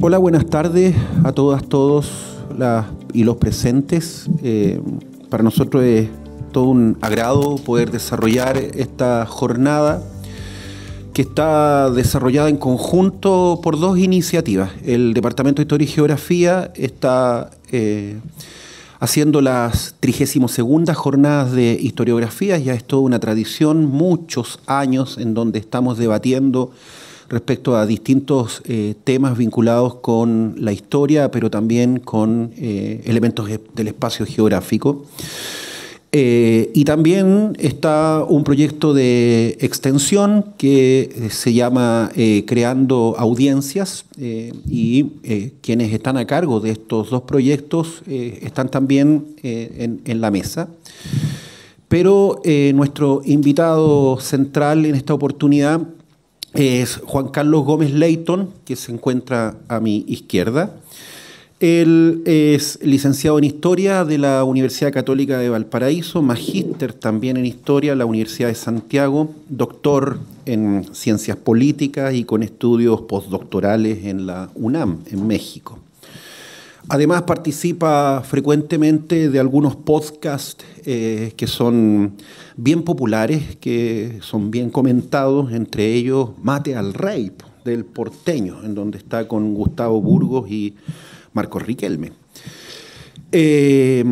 Hola, buenas tardes a todas, todos y los presentes. Eh, para nosotros es todo un agrado poder desarrollar esta jornada que está desarrollada en conjunto por dos iniciativas. El Departamento de Historia y Geografía está eh, haciendo las 32 jornadas de historiografía, ya es toda una tradición, muchos años en donde estamos debatiendo respecto a distintos eh, temas vinculados con la historia, pero también con eh, elementos del espacio geográfico. Eh, y también está un proyecto de extensión que se llama Creando Audiencias y quienes están a cargo de estos dos proyectos están también en, en, la mesa. Pero nuestro invitado central en esta oportunidad es Juan Carlos Gómez Leighton, que se encuentra a mi izquierda. Él es licenciado en Historia de la Universidad Católica de Valparaíso, magíster también en Historia de la Universidad de Santiago, doctor en Ciencias Políticas y con estudios postdoctorales en la UNAM, en México. Además participa frecuentemente de algunos podcasts eh, que son bien populares, que son bien comentados, entre ellos Mate al Rey del Porteño, en donde está con Gustavo Burgos y Marcos Riquelme. Eh,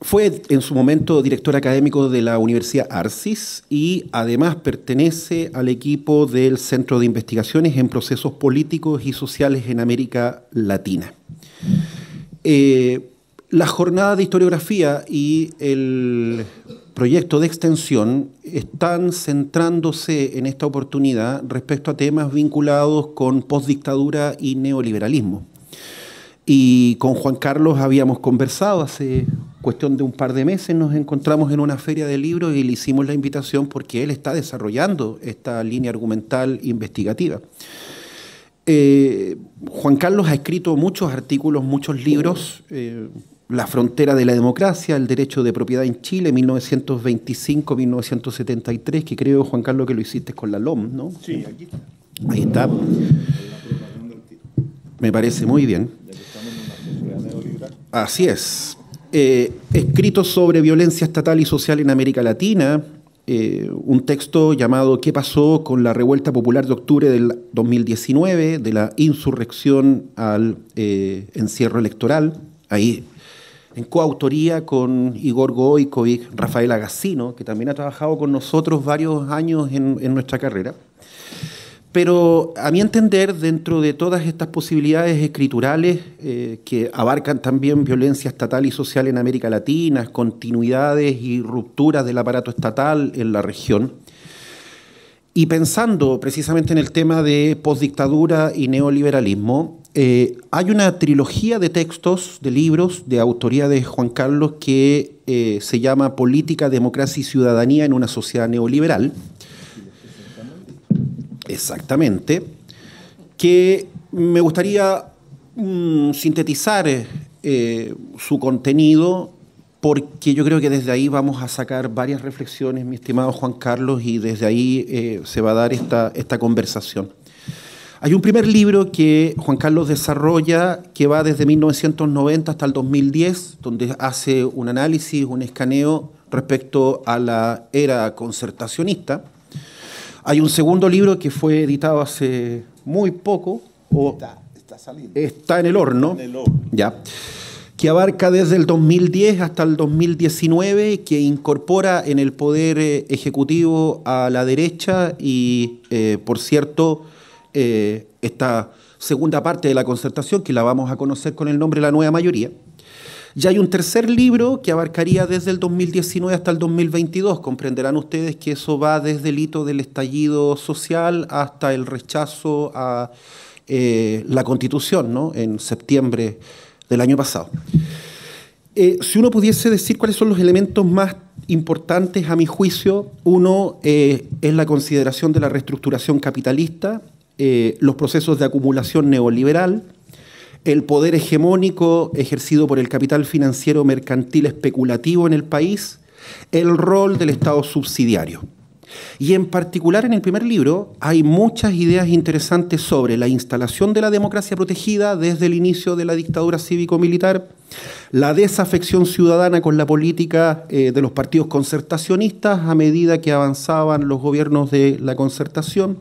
fue en su momento director académico de la Universidad Arcis y además pertenece al equipo del Centro de Investigaciones en Procesos Políticos y Sociales en América Latina. Eh, la jornada de historiografía y el proyecto de extensión están centrándose en esta oportunidad respecto a temas vinculados con postdictadura y neoliberalismo. Y con Juan Carlos habíamos conversado hace cuestión de un par de meses, nos encontramos en una feria de libros y le hicimos la invitación porque él está desarrollando esta línea argumental investigativa. Eh, Juan Carlos ha escrito muchos artículos, muchos libros. Eh, la frontera de la democracia, el derecho de propiedad en Chile, 1925-1973, que creo, Juan Carlos, que lo hiciste con la LOM, ¿no? Sí, aquí está. Ahí está. Me parece muy bien. Así es. Eh, escrito sobre violencia estatal y social en América Latina, eh, un texto llamado ¿Qué pasó con la revuelta popular de octubre del 2019, de la insurrección al eh, encierro electoral? Ahí, en coautoría con Igor y Rafael Agassino, que también ha trabajado con nosotros varios años en nuestra carrera. Pero a mi entender, dentro de todas estas posibilidades escriturales eh, que abarcan también violencia estatal y social en América Latina, continuidades y rupturas del aparato estatal en la región, y pensando precisamente en el tema de postdictadura y neoliberalismo, eh, hay una trilogía de textos, de libros, de autoría de Juan Carlos que eh, se llama Política, Democracia y Ciudadanía en una sociedad neoliberal Exactamente. Que me gustaría mm, sintetizar eh, su contenido porque yo creo que desde ahí vamos a sacar varias reflexiones, mi estimado Juan Carlos, y desde ahí eh, se va a dar esta conversación. Hay un primer libro que Juan Carlos desarrolla que va desde 1990 hasta el 2010, donde hace un análisis, un escaneo respecto a la era concertacionista hay un segundo libro que fue editado hace muy poco. está, en el horno. Ya. Que abarca desde el 2010 hasta el 2019, que incorpora en el poder eh, ejecutivo a la derecha y, eh, por cierto, eh, esta segunda parte de la concertación, que la vamos a conocer con el nombre de la nueva mayoría ya hay un tercer libro que abarcaría desde el 2019 hasta el 2022. Comprenderán ustedes que eso va desde el hito del estallido social hasta el rechazo a eh, la constitución, ¿no? En septiembre del año pasado. Eh, si uno pudiese decir cuáles son los elementos más importantes a mi juicio, uno eh, es la consideración de la reestructuración capitalista, los procesos de acumulación neoliberal, el poder hegemónico ejercido por el capital financiero mercantil especulativo en el país, el rol del Estado subsidiario. Y en particular en el primer libro hay muchas ideas interesantes sobre la instalación de la democracia protegida desde el inicio de la dictadura cívico-militar, la desafección ciudadana con la política eh, de los partidos concertacionistas a medida que avanzaban los gobiernos de la concertación,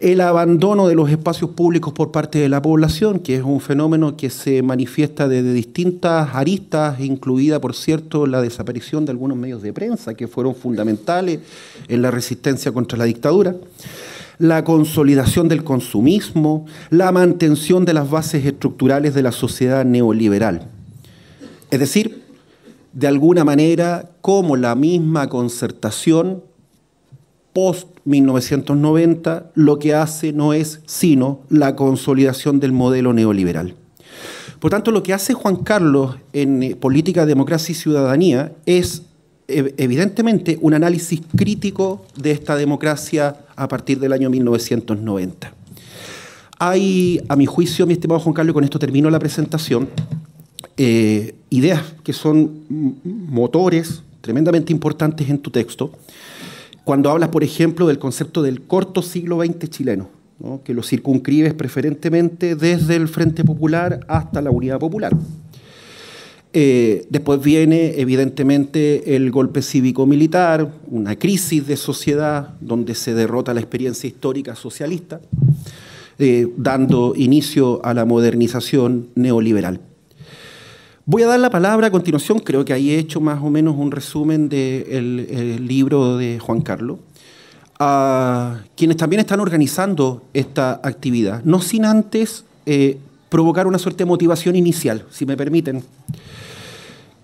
el abandono de los espacios públicos por parte de la población, que es un fenómeno que se manifiesta desde distintas aristas, incluida, por cierto, la desaparición de algunos medios de prensa que fueron fundamentales en la resistencia contra la dictadura la consolidación del consumismo, la mantención de las bases estructurales de la sociedad neoliberal. Es decir, de alguna manera, como la misma concertación post 1990 lo que hace no es sino la consolidación del modelo neoliberal. Por tanto, lo que hace Juan Carlos en eh, Política, Democracia y Ciudadanía es evidentemente un análisis crítico de esta democracia a partir del año 1990. Hay, a mi juicio, mi estimado Juan Carlos, con esto termino la presentación, eh, ideas que son motores tremendamente importantes en tu texto, cuando hablas, por ejemplo, del concepto del corto siglo XX chileno, que lo circunscribes preferentemente desde el Frente Popular hasta la Unidad Popular. Eh, después viene, evidentemente, el golpe cívico-militar, una crisis de sociedad donde se derrota la experiencia histórica socialista, eh, dando inicio a la modernización neoliberal. Voy a dar la palabra a continuación, creo que ahí he hecho más o menos un resumen del libro de Juan Carlos, a quienes también están organizando esta actividad, no sin antes eh, provocar una suerte de motivación inicial, si me permiten,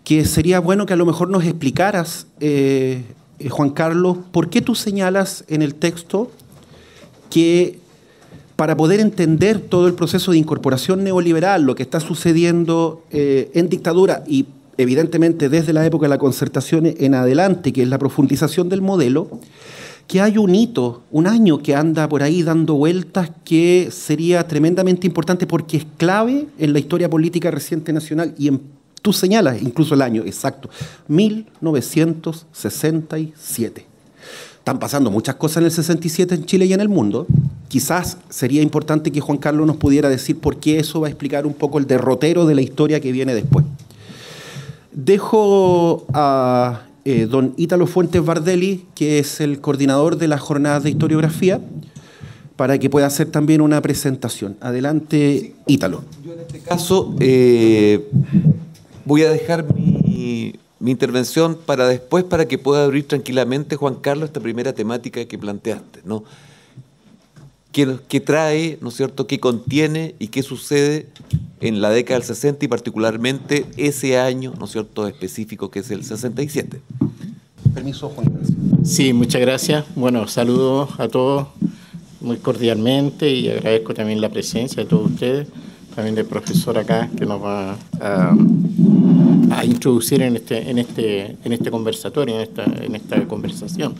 que sería bueno que a lo mejor nos explicaras, eh, eh, Juan Carlos, por qué tú señalas en el texto que para poder entender todo el proceso de incorporación neoliberal, lo que está sucediendo eh, en dictadura y evidentemente desde la época de la concertación en adelante, que es la profundización del modelo, que hay un hito, un año que anda por ahí dando vueltas que sería tremendamente importante porque es clave en la historia política reciente nacional y tú señalas incluso el año exacto, 1967. Están pasando muchas cosas en el 67 en Chile y en el mundo. Quizás sería importante que Juan Carlos nos pudiera decir por qué eso va a explicar un poco el derrotero de la historia que viene después. Dejo a eh, don Ítalo Fuentes Bardelli, que es el coordinador de las jornadas de historiografía, para que pueda hacer también una presentación. Adelante, Ítalo. Yo en este caso eh, voy a dejar mi, mi intervención para después, para que pueda abrir tranquilamente, Juan Carlos, esta primera temática que planteaste, ¿no? ¿Qué, qué trae, ¿no es cierto?, qué contiene y qué sucede en la década del 60 y particularmente ese año, ¿no es cierto?, específico que es el 67. Permiso, Juan. Carlos. Sí, muchas gracias. Bueno, saludo a todos muy cordialmente y agradezco también la presencia de todos ustedes también del profesor acá que nos va a, introducir en este, en este, en este conversatorio, en esta, en esta conversación.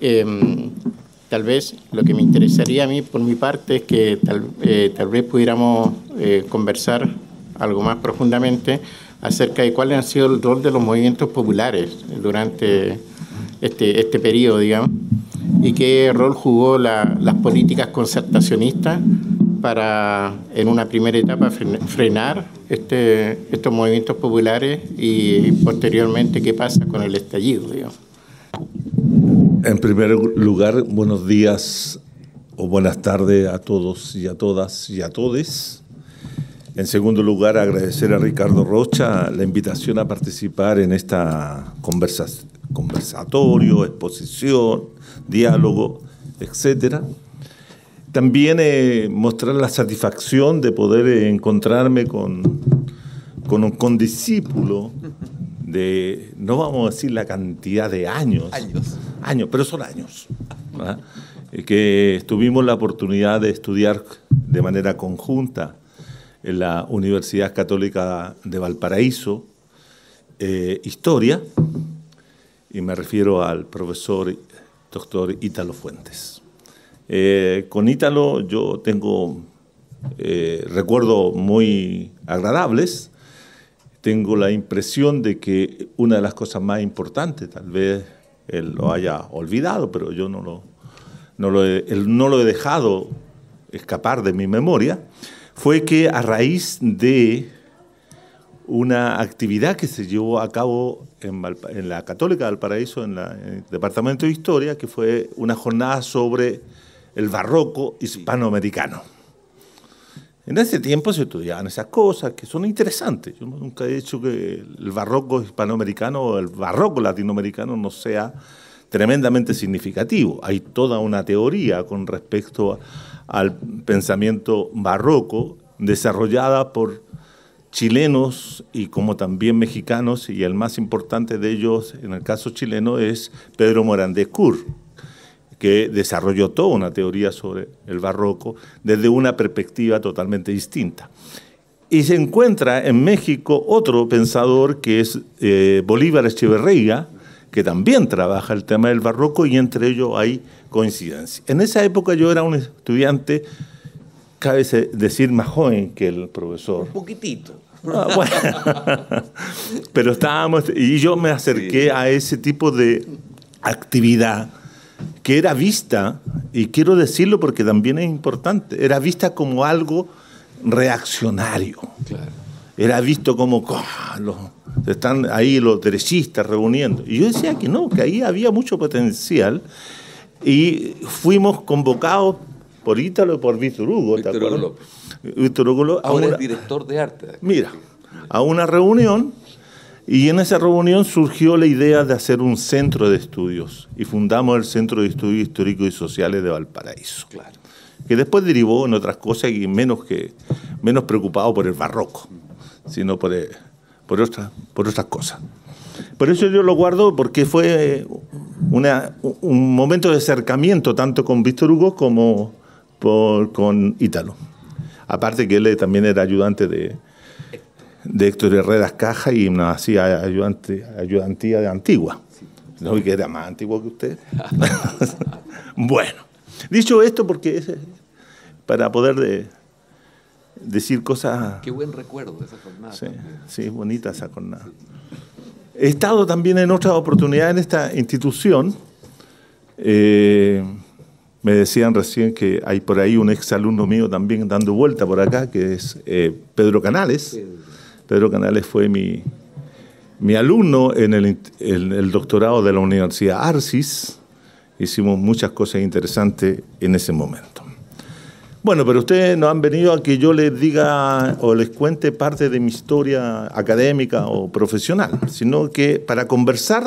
Em, tal vez lo que me interesaría a mí por mi parte es que tal, eh, tal vez pudiéramos eh, conversar algo más profundamente acerca de cuál ha sido el rol de los movimientos populares durante este, este periodo, digamos, y qué rol jugó las políticas concertacionistas para, en una primera etapa, frenar este, estos movimientos populares y posteriormente qué pasa con el estallido. En primer lugar, buenos días o buenas tardes a todos y a todas y a todes. En segundo lugar, agradecer a Ricardo Rocha la invitación a participar en esta conversa conversatorio, exposición, diálogo, etcétera. También eh, mostrar la satisfacción de poder eh, encontrarme con, con un condiscípulo de, no vamos a decir la cantidad de años, años, pero son años, eh, que tuvimos la oportunidad de estudiar de manera conjunta en la Universidad Católica de Valparaíso, historia, y me refiero al profesor doctor Ítalo Fuentes. Eh, con Ítalo yo tengo eh, recuerdos muy agradables. Tengo la impresión de que una de las cosas más importantes, tal vez él lo haya olvidado, pero yo no lo, no lo, he, no lo he dejado escapar de mi memoria, fue que a raíz de una actividad que se llevó a cabo en, la Católica del Paraíso, en, en, el Departamento de Historia, que fue una jornada sobre el barroco hispanoamericano. En ese tiempo se estudiaban esas cosas que son interesantes. Yo nunca he dicho que el barroco hispanoamericano o el barroco latinoamericano no sea tremendamente significativo. Hay toda una teoría con respecto al pensamiento barroco desarrollada por chilenos y como también mexicanos, y el más importante de ellos en el caso chileno es Pedro Morandés Cur que desarrolló toda una teoría sobre el barroco desde una perspectiva totalmente distinta. Y se encuentra en México otro pensador que es eh, Bolívar Echeverría, que también trabaja el tema del barroco y entre ellos hay coincidencia. En esa época yo era un estudiante, cabe decir, más joven que el profesor. Un poquitito. Ah, Pero estábamos, y yo me acerqué a ese tipo de actividad que era vista, y quiero decirlo porque también es importante, era vista como algo reaccionario. Era visto como, ah, están ahí los derechistas reuniendo. Y yo decía que no, que ahí había mucho potencial. Y fuimos convocados por Ítalo y por Víctor Hugo. Víctor Hugo López. Víctor director de arte. Mira, a una reunión y en esa reunión surgió la idea de hacer un centro de estudios y fundamos el Centro de Estudios Históricos y Sociales de Valparaíso. Claro. Que después derivó en otras cosas y menos, que, menos preocupado por el barroco, sino por, eh, por, otra, por otras cosas. Por eso yo lo guardo porque fue una, un momento de acercamiento tanto con Víctor Hugo como con Ítalo. Aparte que él también era ayudante de, de Héctor Herreras Caja y una hacía ayudante, ayudantía de Antigua. No vi que era más antiguo que usted. bueno, dicho esto, porque es para poder decir cosas. Qué buen recuerdo de esa jornada. Sí, es bonita esa jornada. He estado también en otra oportunidad en esta institución. Eh, me decían recién que hay por ahí un ex alumno mío también dando vuelta por acá, que es eh, Pedro Canales, Pedro. Pedro Canales fue mi, alumno en el, el, doctorado de la Universidad Arcis. Hicimos muchas cosas interesantes en ese momento. Bueno, pero ustedes no han venido a que yo les diga o les cuente parte de mi historia académica o profesional, sino que para conversar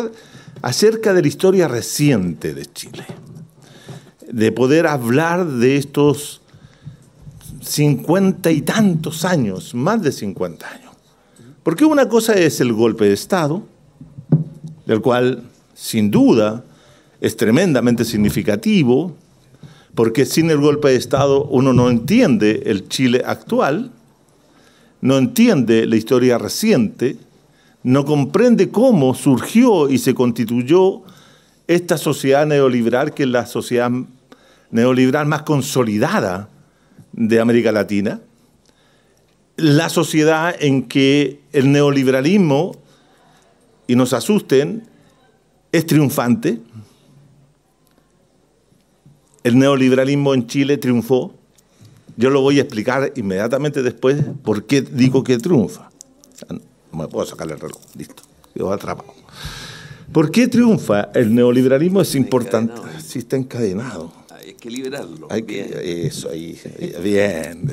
acerca de la historia reciente de Chile, de poder hablar de estos cincuenta y tantos años, más de cincuenta años porque una cosa es el golpe de Estado, el cual sin duda es tremendamente significativo, porque sin el golpe de Estado uno no entiende el Chile actual, no entiende la historia reciente, no comprende cómo surgió y se constituyó esta sociedad neoliberal, que es la sociedad neoliberal más consolidada de América Latina, la sociedad en que el neoliberalismo, y nos asusten, es triunfante. El neoliberalismo en Chile triunfó. Yo lo voy a explicar inmediatamente después por qué digo que triunfa. No me puedo sacar el reloj, listo. Yo atrapado. ¿Por qué triunfa? El neoliberalismo es importante. Sí, está encadenado. Hay que liberarlo. Hay Eso, ahí. Bien.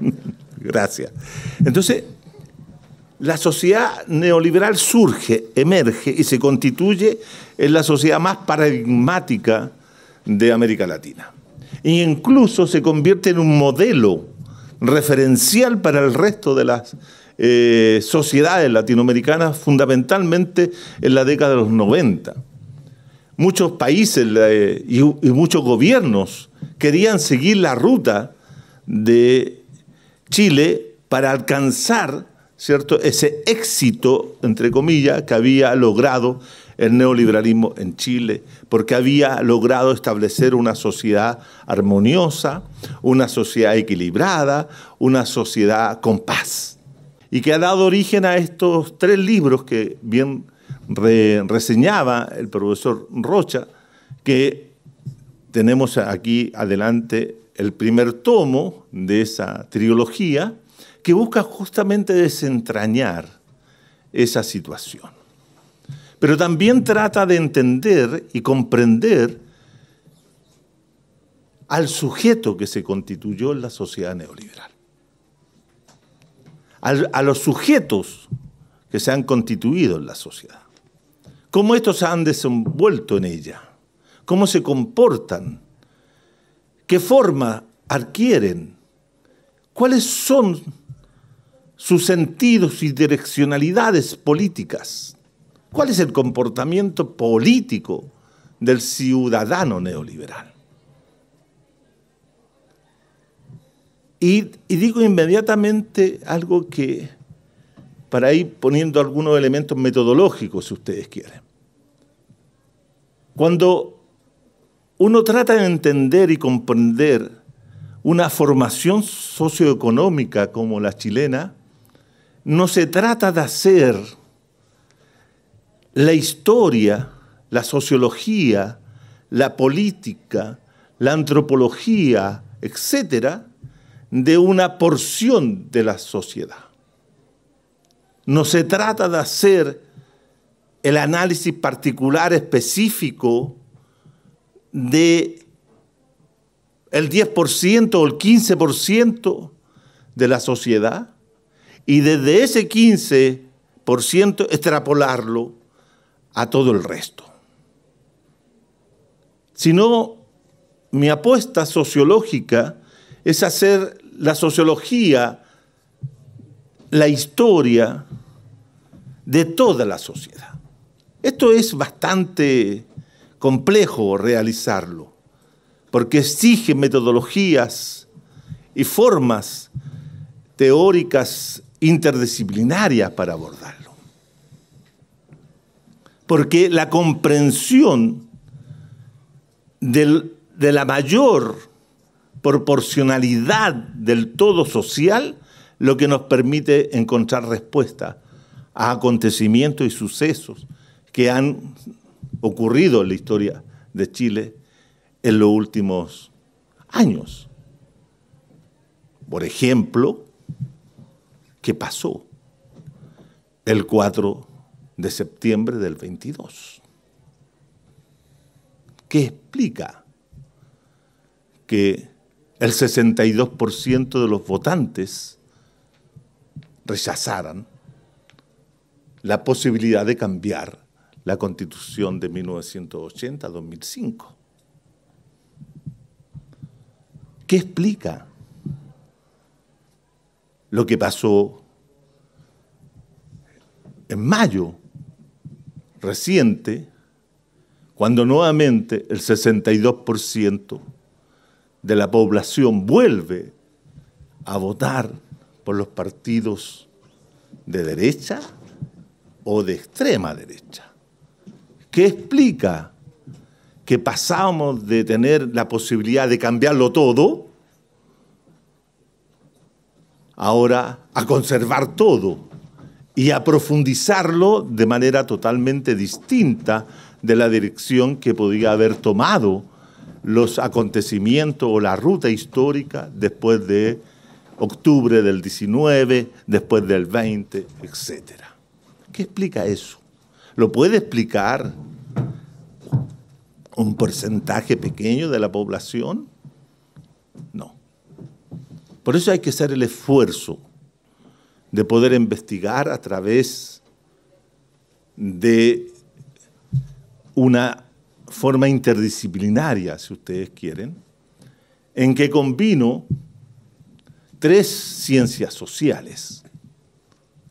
Gracias. Entonces, la sociedad neoliberal surge, emerge y se constituye en la sociedad más paradigmática de América Latina. E incluso se convierte en un modelo referencial para el resto de las eh, sociedades latinoamericanas, fundamentalmente en la década de los 90. Muchos países eh, y muchos gobiernos querían seguir la ruta de Chile para alcanzar ¿cierto? ese éxito, entre comillas, que había logrado el neoliberalismo en Chile, porque había logrado establecer una sociedad armoniosa, una sociedad equilibrada, una sociedad con paz, y que ha dado origen a estos tres libros que bien reseñaba el profesor Rocha, que tenemos aquí adelante el primer tomo de esa trilogía que busca justamente desentrañar esa situación. Pero también trata de entender y comprender al sujeto que se constituyó en la sociedad neoliberal, a los sujetos que se han constituido en la sociedad, cómo estos se han desenvuelto en ella, cómo se comportan ¿Qué forma adquieren? ¿Cuáles son sus sentidos y direccionalidades políticas? ¿Cuál es el comportamiento político del ciudadano neoliberal? Y, digo inmediatamente algo que, para ir poniendo algunos elementos metodológicos, si ustedes quieren. Cuando uno trata de entender y comprender una formación socioeconómica como la chilena, no se trata de hacer la historia, la sociología, la política, la antropología, etcétera, de una porción de la sociedad. No se trata de hacer el análisis particular específico de el 10% o el 15% de la sociedad y desde ese 15% extrapolarlo a todo el resto. Si no, mi apuesta sociológica es hacer la sociología, la historia de toda la sociedad. Esto es bastante complejo realizarlo, porque exige metodologías y formas teóricas interdisciplinarias para abordarlo. Porque la comprensión de la mayor proporcionalidad del todo social lo que nos permite encontrar respuesta a acontecimientos y sucesos que han ocurrido en la historia de Chile en los últimos años. Por ejemplo, ¿qué pasó el 4 de septiembre del 22? ¿Qué explica que el 62% de los votantes rechazaran la posibilidad de cambiar la constitución de 1980-2005. ¿Qué explica lo que pasó en mayo reciente, cuando nuevamente el 62% de la población vuelve a votar por los partidos de derecha o de extrema derecha? ¿Qué explica que pasamos de tener la posibilidad de cambiarlo todo, ahora a conservar todo y a profundizarlo de manera totalmente distinta de la dirección que podía haber tomado los acontecimientos o la ruta histórica después de octubre del 19, después del 20, etcétera? ¿Qué explica eso? ¿Lo puede explicar un porcentaje pequeño de la población? No. Por eso hay que hacer el esfuerzo de poder investigar a través de una forma interdisciplinaria, si ustedes quieren, en que combino tres ciencias sociales,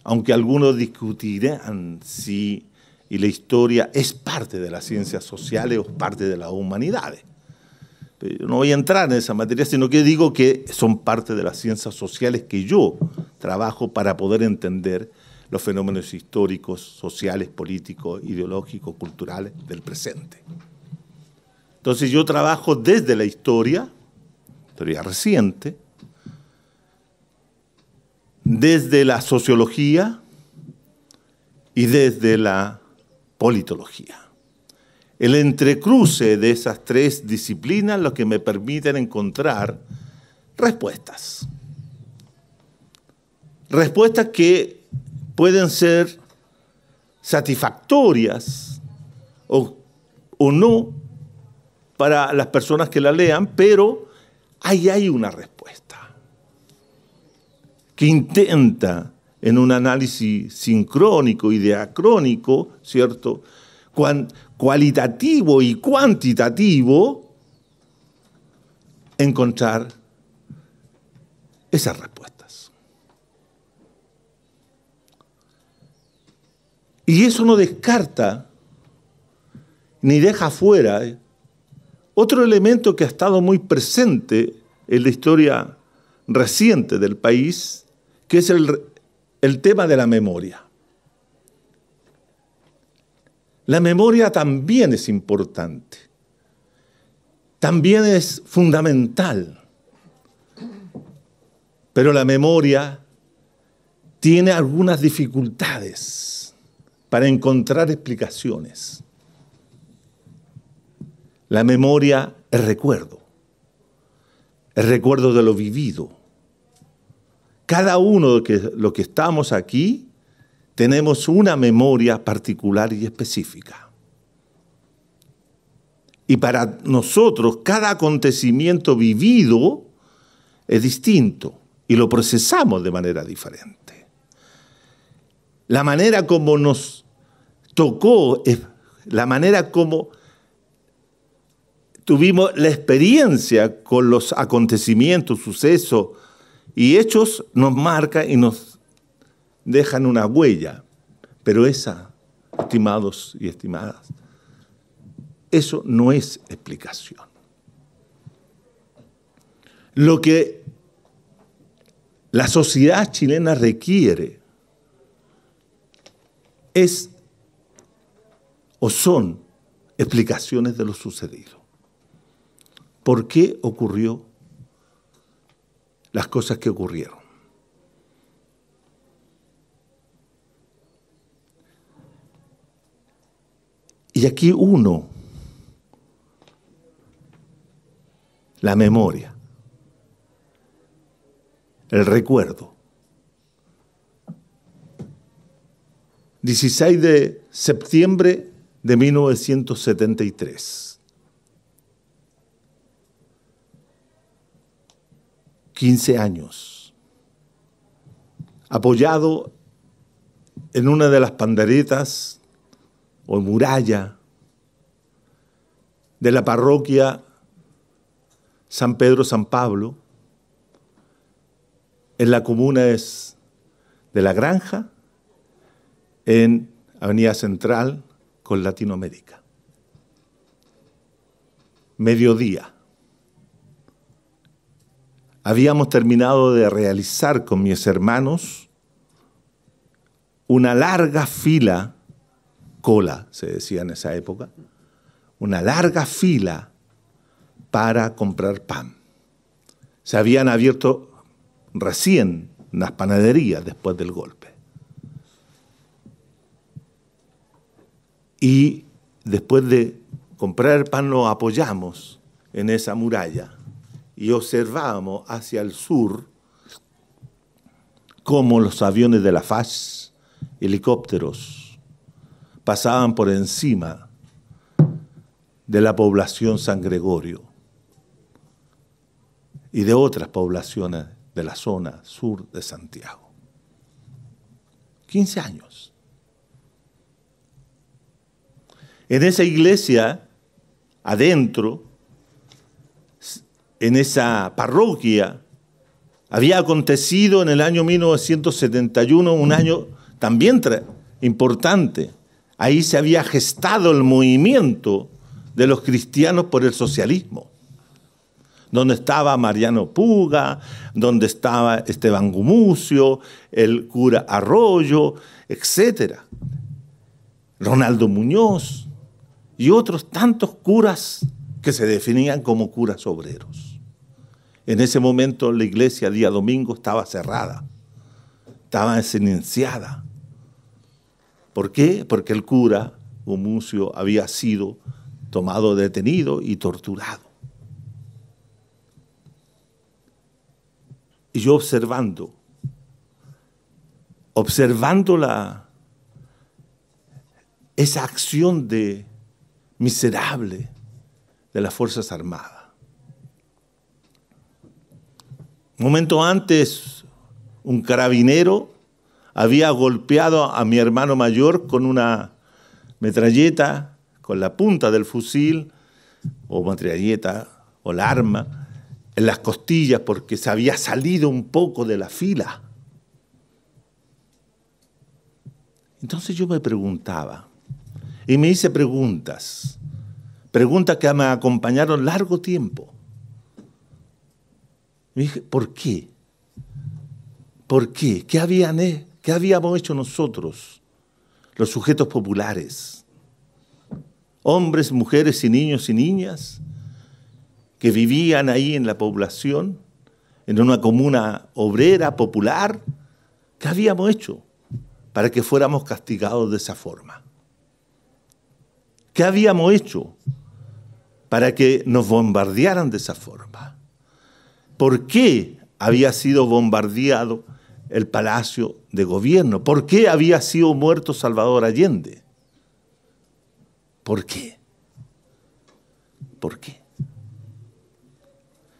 aunque algunos discutirán si y la historia es parte de las ciencias sociales o parte de las humanidades. Pero no voy a entrar en esa materia, sino que digo que son parte de las ciencias sociales que yo trabajo para poder entender los fenómenos históricos, sociales, políticos, ideológicos, culturales del presente. Entonces yo trabajo desde la historia, historia reciente, desde la sociología y desde la politología. El entrecruce de esas tres disciplinas lo que me permiten encontrar respuestas. Respuestas que pueden ser satisfactorias o, o no para las personas que la lean, pero ahí hay una respuesta que intenta en un análisis sincrónico y diacrónico, ¿cierto? cualitativo y cuantitativo, encontrar esas respuestas. Y eso no descarta ni deja fuera eh, otro elemento que ha estado muy presente en la historia reciente del país, que es el el tema de la memoria. La memoria también es importante, también es fundamental, pero la memoria tiene algunas dificultades para encontrar explicaciones. La memoria es recuerdo, es recuerdo de lo vivido cada uno de que, los que estamos aquí tenemos una memoria particular y específica. Y para nosotros cada acontecimiento vivido es distinto y lo procesamos de manera diferente. La manera como nos tocó, la manera como tuvimos la experiencia con los acontecimientos, sucesos, y Hechos nos marca y nos dejan una huella, pero esa, estimados y estimadas, eso no es explicación. Lo que la sociedad chilena requiere es o son explicaciones de lo sucedido. ¿Por qué ocurrió las cosas que ocurrieron. Y aquí uno, la memoria, el recuerdo. 16 de septiembre de 1973. 15 años, apoyado en una de las panderetas o muralla de la parroquia San Pedro San Pablo, en la comuna de La Granja, en Avenida Central con Latinoamérica. Mediodía habíamos terminado de realizar con mis hermanos una larga fila, cola se decía en esa época, una larga fila para comprar pan. Se habían abierto recién las panaderías después del golpe. Y después de comprar pan lo apoyamos en esa muralla y observábamos hacia el sur cómo los aviones de la FAS, helicópteros, pasaban por encima de la población San Gregorio y de otras poblaciones de la zona sur de Santiago. 15 años. En esa iglesia, adentro, en esa parroquia había acontecido en el año 1971, un año también importante. Ahí se había gestado el movimiento de los cristianos por el socialismo, donde estaba Mariano Puga, donde estaba Esteban Gumucio, el cura Arroyo, etc. Ronaldo Muñoz y otros tantos curas que se definían como curas obreros. En ese momento la iglesia día domingo estaba cerrada, estaba silenciada. ¿Por qué? Porque el cura un mucio, había sido tomado detenido y torturado. Y yo observando, observando esa acción de miserable de las Fuerzas Armadas momento antes, un carabinero había golpeado a mi hermano mayor con una metralleta, con la punta del fusil o metralleta o la arma en las costillas porque se había salido un poco de la fila. Entonces yo me preguntaba y me hice preguntas, preguntas que me acompañaron largo tiempo. Me dije, ¿por qué? ¿Por qué? ¿Qué, habían, eh? ¿Qué habíamos hecho nosotros, los sujetos populares? Hombres, mujeres y niños y niñas que vivían ahí en la población, en una comuna obrera, popular. ¿Qué habíamos hecho para que fuéramos castigados de esa forma? ¿Qué habíamos hecho para que nos bombardearan de esa forma? por qué había sido bombardeado el palacio de gobierno, por qué había sido muerto Salvador Allende. ¿Por qué? ¿Por qué?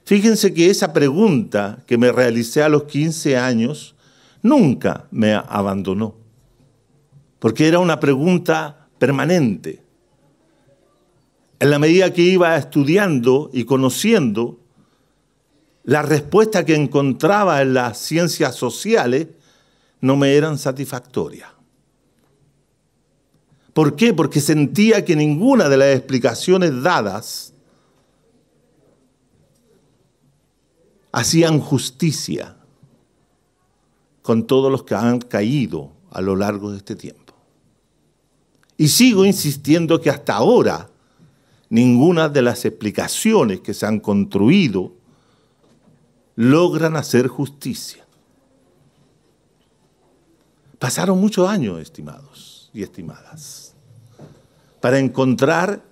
Fíjense que esa pregunta que me realicé a los 15 años nunca me abandonó, porque era una pregunta permanente. En la medida que iba estudiando y conociendo las respuesta que encontraba en las ciencias sociales no me eran satisfactorias. ¿Por qué? Porque sentía que ninguna de las explicaciones dadas hacían justicia con todos los que han caído a lo largo de este tiempo. Y sigo insistiendo que hasta ahora ninguna de las explicaciones que se han construido logran hacer justicia. Pasaron muchos años, estimados y estimadas, para encontrar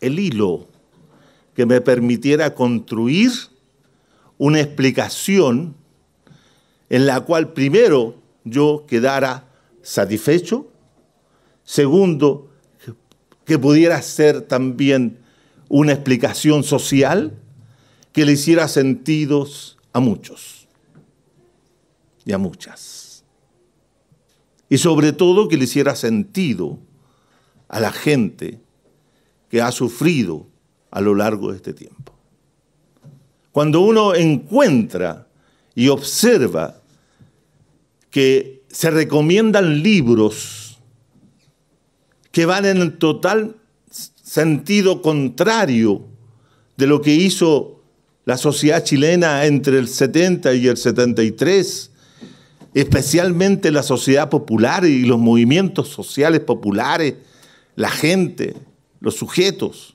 el hilo que me permitiera construir una explicación en la cual primero yo quedara satisfecho, segundo, que pudiera ser también una explicación social que le hiciera sentidos a muchos y a muchas. Y sobre todo que le hiciera sentido a la gente que ha sufrido a lo largo de este tiempo. Cuando uno encuentra y observa que se recomiendan libros que van en el total sentido contrario de lo que hizo la sociedad chilena entre el 70 y el 73, especialmente la sociedad popular y los movimientos sociales populares, la gente, los sujetos,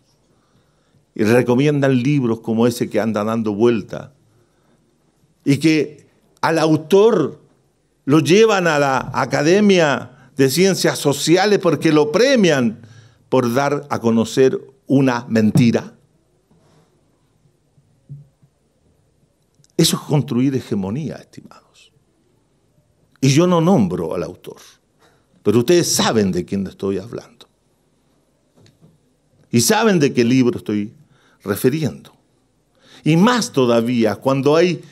y recomiendan libros como ese que anda dando vuelta, y que al autor lo llevan a la Academia de Ciencias Sociales porque lo premian por dar a conocer una mentira. Eso es construir hegemonía, estimados. Y yo no nombro al autor, pero ustedes saben de quién estoy hablando. Y saben de qué libro estoy refiriendo. Y más todavía cuando hay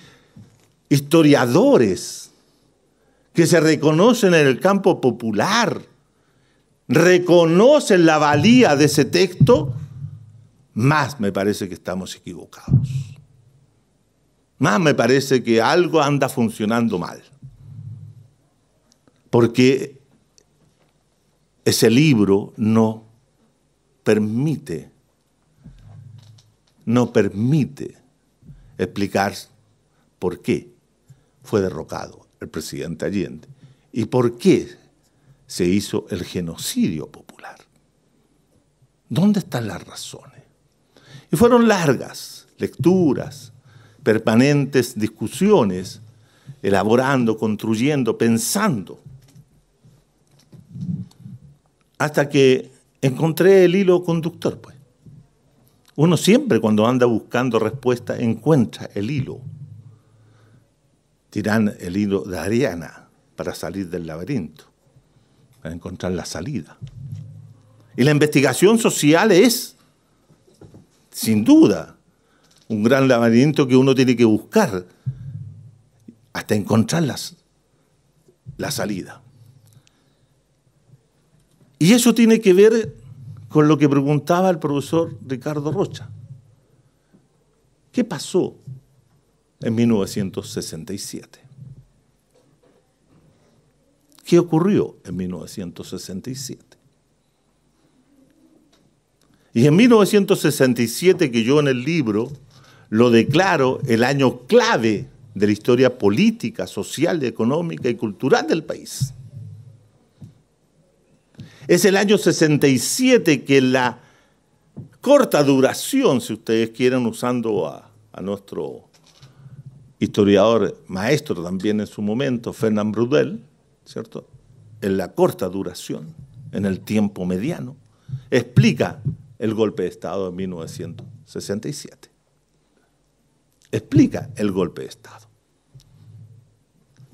historiadores que se reconocen en el campo popular, reconocen la valía de ese texto, más me parece que estamos equivocados más me parece que algo anda funcionando mal. Porque ese libro no permite, no permite explicar por qué fue derrocado el presidente Allende y por qué se hizo el genocidio popular. ¿Dónde están las razones? Y fueron largas lecturas, permanentes discusiones, elaborando, construyendo, pensando, hasta que encontré el hilo conductor. Pues. Uno siempre cuando anda buscando respuesta encuentra el hilo. Tiran el hilo de Ariana para salir del laberinto, para encontrar la salida. Y la investigación social es, sin duda, un gran laberinto que uno tiene que buscar hasta encontrar la salida. Y eso tiene que ver con lo que preguntaba el profesor Ricardo Rocha. ¿Qué pasó en 1967? ¿Qué ocurrió en 1967? Y en 1967, que yo en el libro lo declaro el año clave de la historia política, social, económica y cultural del país. Es el año 67 que la corta duración, si ustedes quieren, usando a, a nuestro historiador maestro también en su momento, Fernand Brudel, ¿cierto? En la corta duración, en el tiempo mediano, explica el golpe de Estado de 1967 explica el golpe de Estado.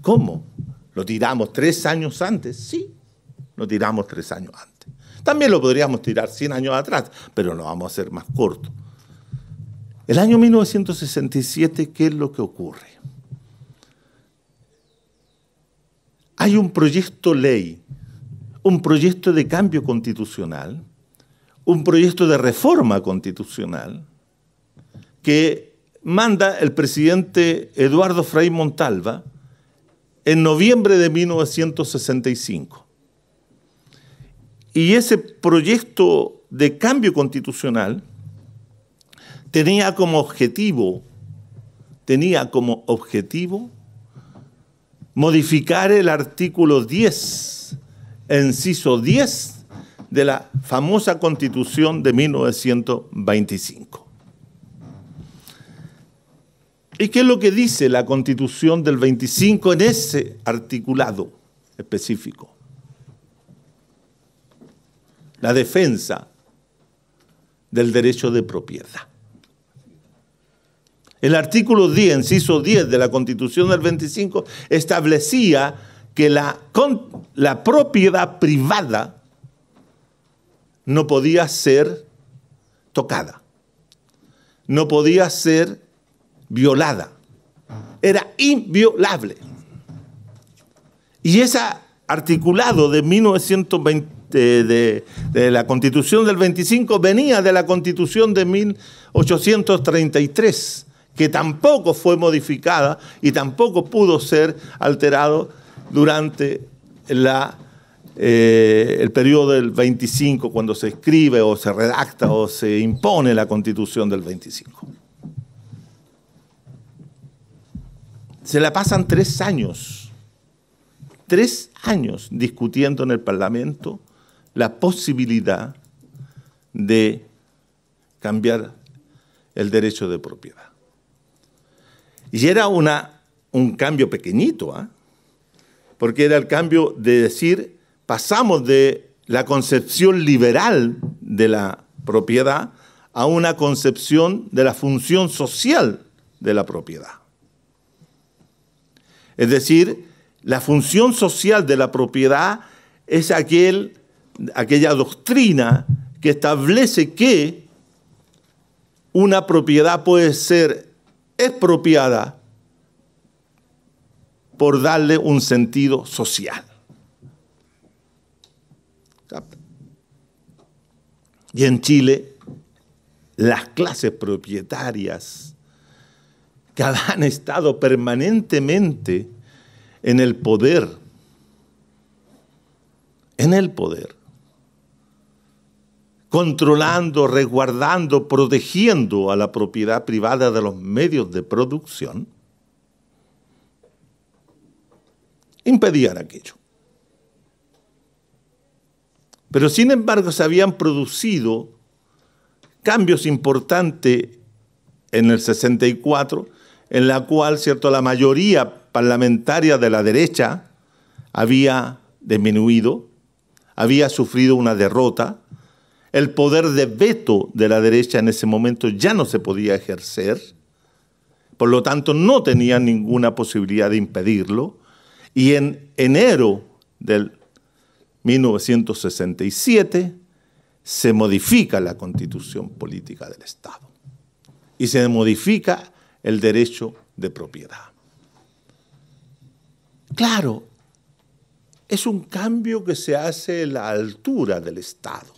¿Cómo? ¿Lo tiramos tres años antes? Sí, lo tiramos tres años antes. También lo podríamos tirar 100 años atrás, pero lo vamos a hacer más corto. El año 1967, ¿qué es lo que ocurre? Hay un proyecto ley, un proyecto de cambio constitucional, un proyecto de reforma constitucional que manda el presidente Eduardo Fray Montalva en noviembre de 1965. Y ese proyecto de cambio constitucional tenía como objetivo, tenía como objetivo modificar el artículo 10, inciso 10 de la famosa constitución de 1925. ¿Y qué es lo que dice la constitución del 25 en ese articulado específico? La defensa del derecho de propiedad. El artículo 10, inciso 10 de la constitución del 25 establecía que la, la propiedad privada no podía ser tocada, no podía ser violada. Era inviolable. Y ese articulado de 1920, de, la constitución del 25 venía de la constitución de 1833, que tampoco fue modificada y tampoco pudo ser alterado durante eh, el periodo del 25, cuando se escribe o se redacta o se impone la constitución del 25. Se la pasan tres años, tres años discutiendo en el Parlamento la posibilidad de cambiar el derecho de propiedad. Y era una, un cambio pequeñito, ¿ah? porque era el cambio de decir, pasamos de la concepción liberal de la propiedad a una concepción de la función social de la propiedad. Es decir, la función social de la propiedad es aquel, aquella doctrina que establece que una propiedad puede ser expropiada por darle un sentido social. Y en Chile, las clases propietarias que han estado permanentemente en el poder, en el poder, controlando, resguardando, protegiendo a la propiedad privada de los medios de producción, impedían aquello. Pero sin embargo se habían producido cambios importantes en el 64 en la cual, ¿cierto?, la mayoría parlamentaria de la derecha había disminuido, había sufrido una derrota, el poder de veto de la derecha en ese momento ya no se podía ejercer, por lo tanto no tenía ninguna posibilidad de impedirlo, y en enero del 1967 se modifica la constitución política del Estado y se modifica el derecho de propiedad. Claro, es un cambio que se hace en la altura del Estado,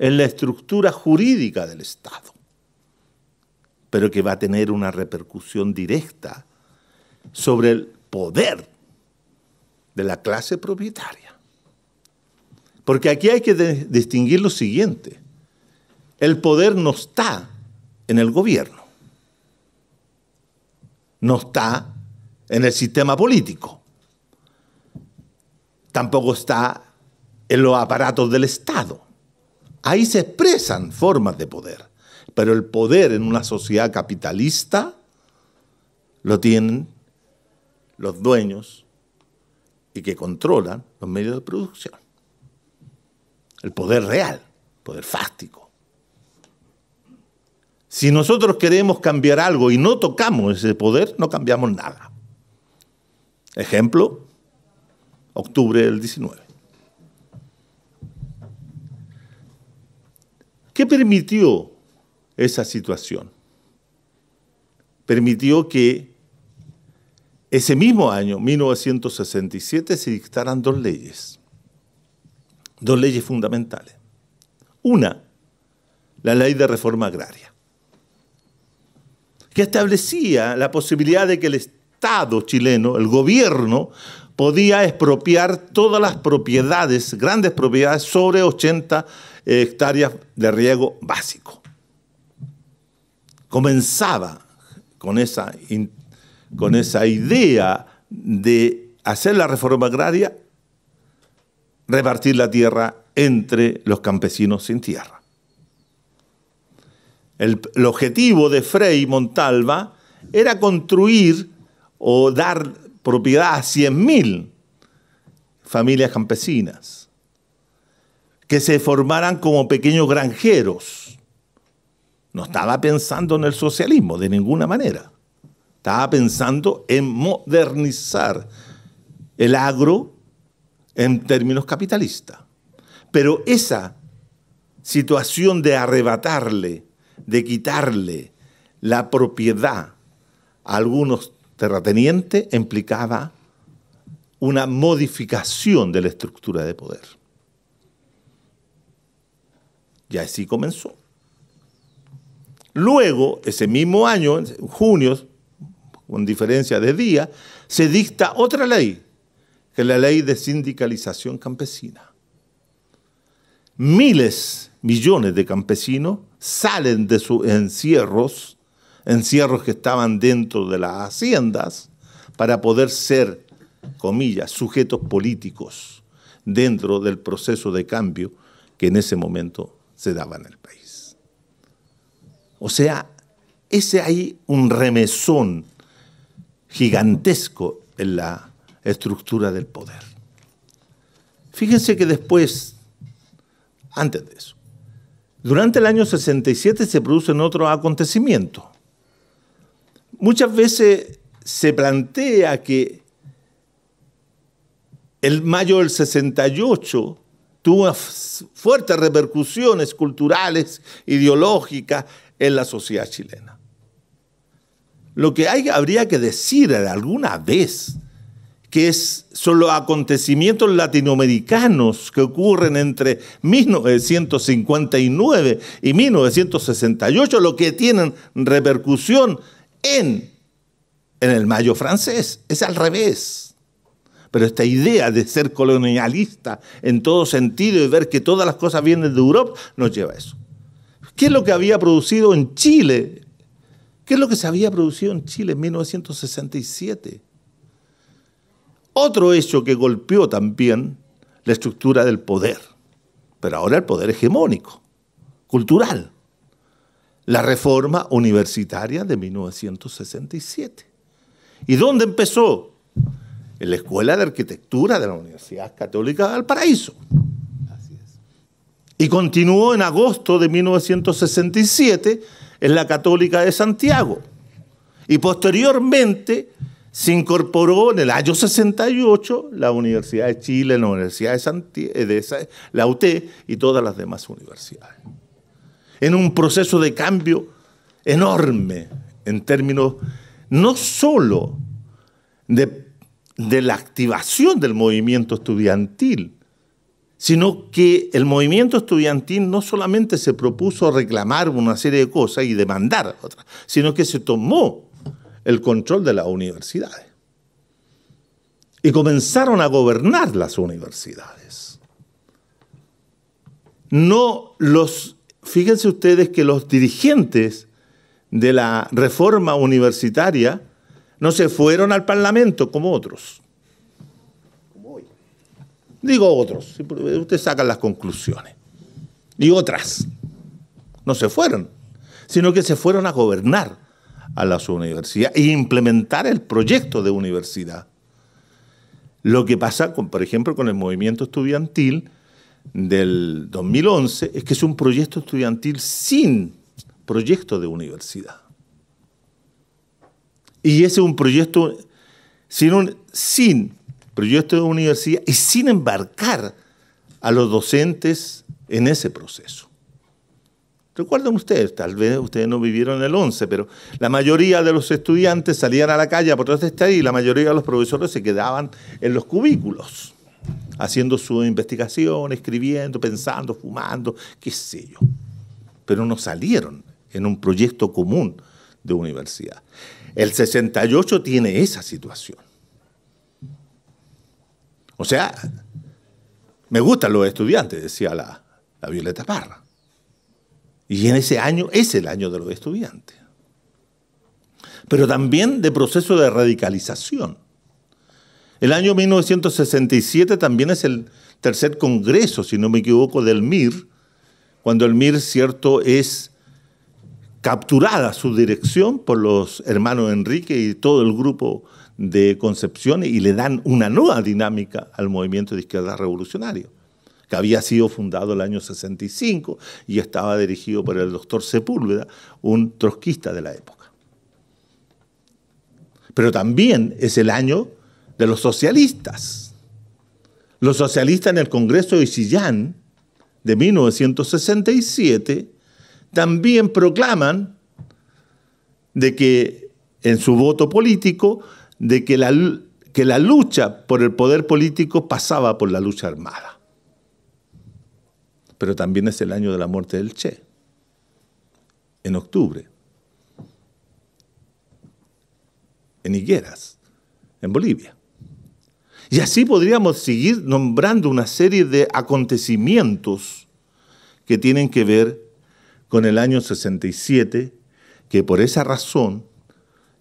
en la estructura jurídica del Estado, pero que va a tener una repercusión directa sobre el poder de la clase propietaria. Porque aquí hay que distinguir lo siguiente. El poder no está en el gobierno no está en el sistema político. Tampoco está en los aparatos del Estado. Ahí se expresan formas de poder. Pero el poder en una sociedad capitalista lo tienen los dueños y que controlan los medios de producción. El poder real, poder fáctico. Si nosotros queremos cambiar algo y no tocamos ese poder, no cambiamos nada. Ejemplo, octubre del 19. ¿Qué permitió esa situación? Permitió que ese mismo año, 1967, se dictaran dos leyes, dos leyes fundamentales. Una, la ley de reforma agraria establecía la posibilidad de que el Estado chileno, el gobierno, podía expropiar todas las propiedades, grandes propiedades, sobre 80 eh, hectáreas de riego básico. Comenzaba con esa, con esa idea de hacer la reforma agraria, repartir la tierra entre los campesinos sin tierra. El, objetivo de Frei Montalva era construir o dar propiedad a 100.000 familias campesinas que se formaran como pequeños granjeros. No estaba pensando en el socialismo de ninguna manera. Estaba pensando en modernizar el agro en términos capitalistas. Pero esa situación de arrebatarle de quitarle la propiedad a algunos terratenientes implicaba una modificación de la estructura de poder. Y así comenzó. Luego, ese mismo año, en junio, con diferencia de día, se dicta otra ley, que es la ley de sindicalización campesina miles, millones de campesinos salen de sus encierros, encierros que estaban dentro de las haciendas, para poder ser, comillas, sujetos políticos dentro del proceso de cambio que en ese momento se daba en el país. O sea, ese hay un remesón gigantesco en la estructura del poder. Fíjense que después antes de eso. Durante el año 67 se producen otro acontecimiento. Muchas veces se plantea que el mayo del 68 tuvo fuertes repercusiones culturales, ideológicas en la sociedad chilena. Lo que hay, habría que decir alguna vez que es, son los acontecimientos latinoamericanos que ocurren entre 1959 y 1968, lo que tienen repercusión en, en el mayo francés. Es al revés. Pero esta idea de ser colonialista en todo sentido y ver que todas las cosas vienen de Europa nos lleva a eso. ¿Qué es lo que había producido en Chile? ¿Qué es lo que se había producido en Chile en 1967? Otro hecho que golpeó también la estructura del poder, pero ahora el poder hegemónico, cultural, la reforma universitaria de 1967. ¿Y dónde empezó? En la Escuela de Arquitectura de la Universidad Católica de Valparaíso. Y continuó en agosto de 1967 en la Católica de Santiago. Y posteriormente se incorporó en el año 68 la Universidad de Chile, la Universidad de, Santiago, eh, la UT y todas las demás universidades. En un proceso de cambio enorme en términos no solo de, de la activación del movimiento estudiantil, sino que el movimiento estudiantil no solamente se propuso reclamar una serie de cosas y demandar otras, sino que se tomó el control de las universidades. Y comenzaron a gobernar las universidades. No los, fíjense ustedes que los dirigentes de la reforma universitaria no se fueron al Parlamento como otros. Digo otros, ustedes sacan las conclusiones. Y otras. No se fueron, sino que se fueron a gobernar a la universidades e implementar el proyecto de universidad. Lo que pasa, con, por ejemplo, con el movimiento estudiantil del 2011 es que es un proyecto estudiantil sin proyecto de universidad. Y ese es un proyecto un, sin proyecto de universidad y sin embarcar a los docentes en ese proceso. Recuerden ustedes, tal vez ustedes no vivieron el 11, pero la mayoría de los estudiantes salían a la calle a protestar y la mayoría de los profesores se quedaban en los cubículos, haciendo su investigación, escribiendo, pensando, fumando, qué sé yo. Pero no salieron en un proyecto común de universidad. El 68 tiene esa situación. O sea, me gustan los estudiantes, decía la, la Violeta Parra. Y en ese año es el año de los estudiantes. Pero también de proceso de radicalización. El año 1967 también es el tercer congreso, si no me equivoco, del MIR, cuando el MIR, cierto, es capturada su dirección por los hermanos Enrique y todo el grupo de Concepción y le dan una nueva dinámica al movimiento de izquierda revolucionario que había sido fundado el año 65 y estaba dirigido por el doctor Sepúlveda, un trotskista de la época. Pero también es el año de los socialistas. Los socialistas en el Congreso de Chillán de 1967 también proclaman de que en su voto político de que la, que la lucha por el poder político pasaba por la lucha armada pero también es el año de la muerte del Che, en octubre, en Higueras, en Bolivia. Y así podríamos seguir nombrando una serie de acontecimientos que tienen que ver con el año 67, que por esa razón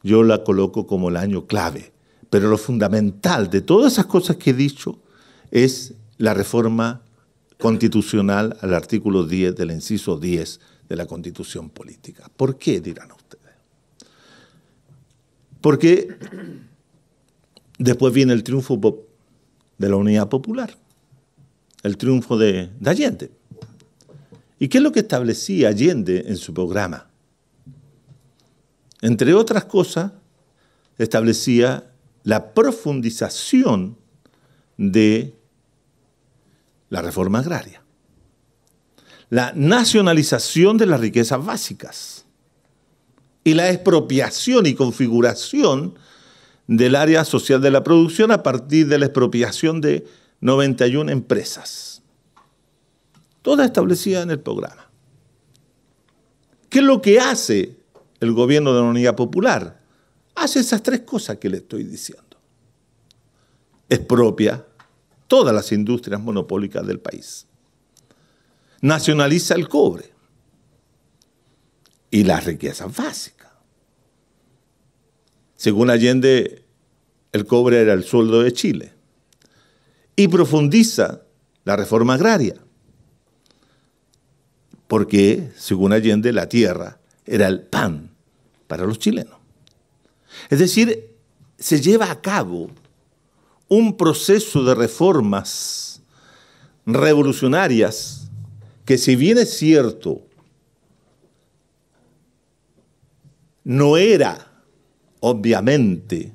yo la coloco como el año clave. Pero lo fundamental de todas esas cosas que he dicho es la reforma constitucional al artículo 10 del inciso 10 de la constitución política. ¿Por qué dirán ustedes? Porque después viene el triunfo de la unidad popular, el triunfo de, Allende. ¿Y qué es lo que establecía Allende en su programa? Entre otras cosas, establecía la profundización de la reforma agraria, la nacionalización de las riquezas básicas y la expropiación y configuración del área social de la producción a partir de la expropiación de 91 empresas. Toda establecida en el programa. ¿Qué es lo que hace el gobierno de la Unidad Popular? Hace esas tres cosas que le estoy diciendo. Expropia, todas las industrias monopólicas del país. Nacionaliza el cobre y las riquezas básicas. Según Allende, el cobre era el sueldo de Chile. Y profundiza la reforma agraria, porque, según Allende, la tierra era el pan para los chilenos. Es decir, se lleva a cabo un proceso de reformas revolucionarias que si bien es cierto, no era obviamente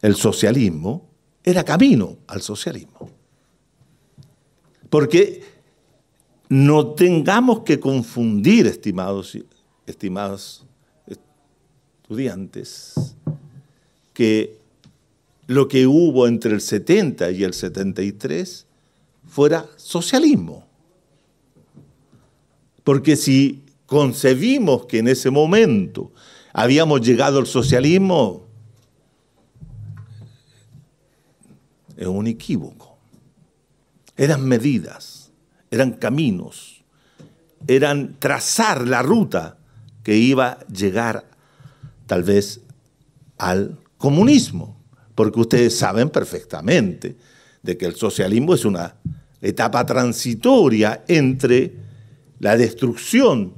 el socialismo, era camino al socialismo. Porque no tengamos que confundir, estimados, estudiantes, que lo que hubo entre el 70 y el 73 fuera socialismo. Porque si concebimos que en ese momento habíamos llegado al socialismo, es un equívoco. Eran medidas, eran caminos, eran trazar la ruta que iba a llegar tal vez al comunismo porque ustedes saben perfectamente de que el socialismo es una etapa transitoria entre la destrucción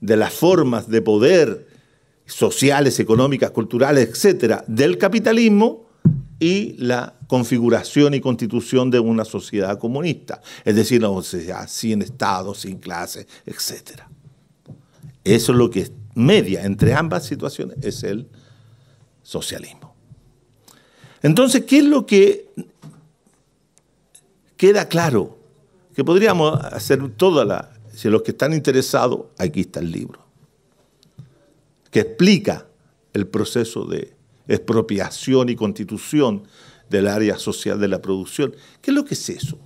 de las formas de poder sociales, económicas, culturales, etcétera, del capitalismo y la configuración y constitución de una sociedad comunista, es decir, una sociedad sin Estado, sin clase, etcétera. Eso es lo que media entre ambas situaciones es el socialismo. Entonces, ¿qué es lo que queda claro? Que podríamos hacer toda la... Si los que están interesados, aquí está el libro, que explica el proceso de expropiación y constitución del área social de la producción. ¿Qué es lo que es eso?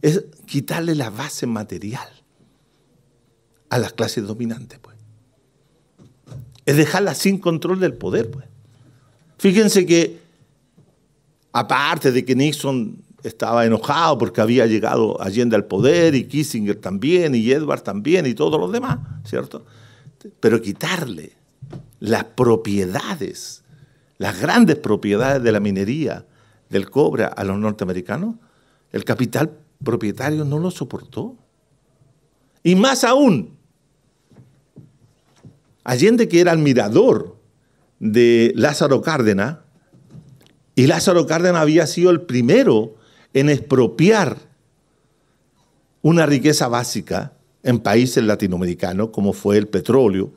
Es quitarle la base material a las clases dominantes, pues. Es dejarlas sin control del poder, pues. Fíjense que aparte de que Nixon estaba enojado porque había llegado Allende al poder y Kissinger también y Edward también y todos los demás, ¿cierto? Pero quitarle las propiedades, las grandes propiedades de la minería, del cobre a los norteamericanos, el capital propietario no lo soportó. Y más aún, Allende que era admirador de Lázaro Cárdenas, y Lázaro Cárdenas había sido el primero en expropiar una riqueza básica en países latinoamericanos, como fue el petróleo,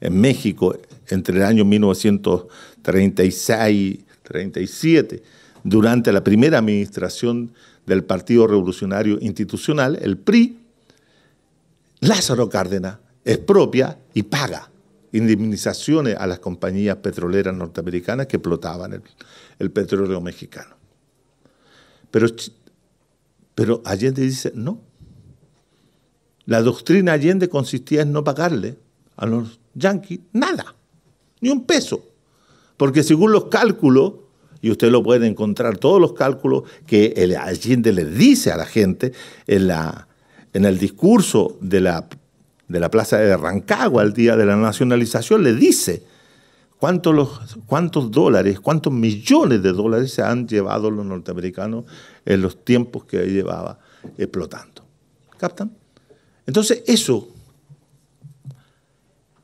en México, entre el año 1936 y 37, durante la primera administración del Partido Revolucionario Institucional, el PRI, Lázaro Cárdenas expropia y paga indemnizaciones a las compañías petroleras norteamericanas que explotaban el, el petróleo mexicano. Pero, pero Allende dice, no. La doctrina Allende consistía en no pagarle a los yanquis nada, ni un peso. Porque según los cálculos, y usted lo puede encontrar, todos los cálculos que el Allende le dice a la gente en, la, en el discurso de la, de la Plaza de Rancagua el día de la nacionalización, le dice cuántos, dólares, cuántos millones de dólares se han llevado los norteamericanos en los tiempos que llevaba explotando. ¿Captan? Entonces, eso.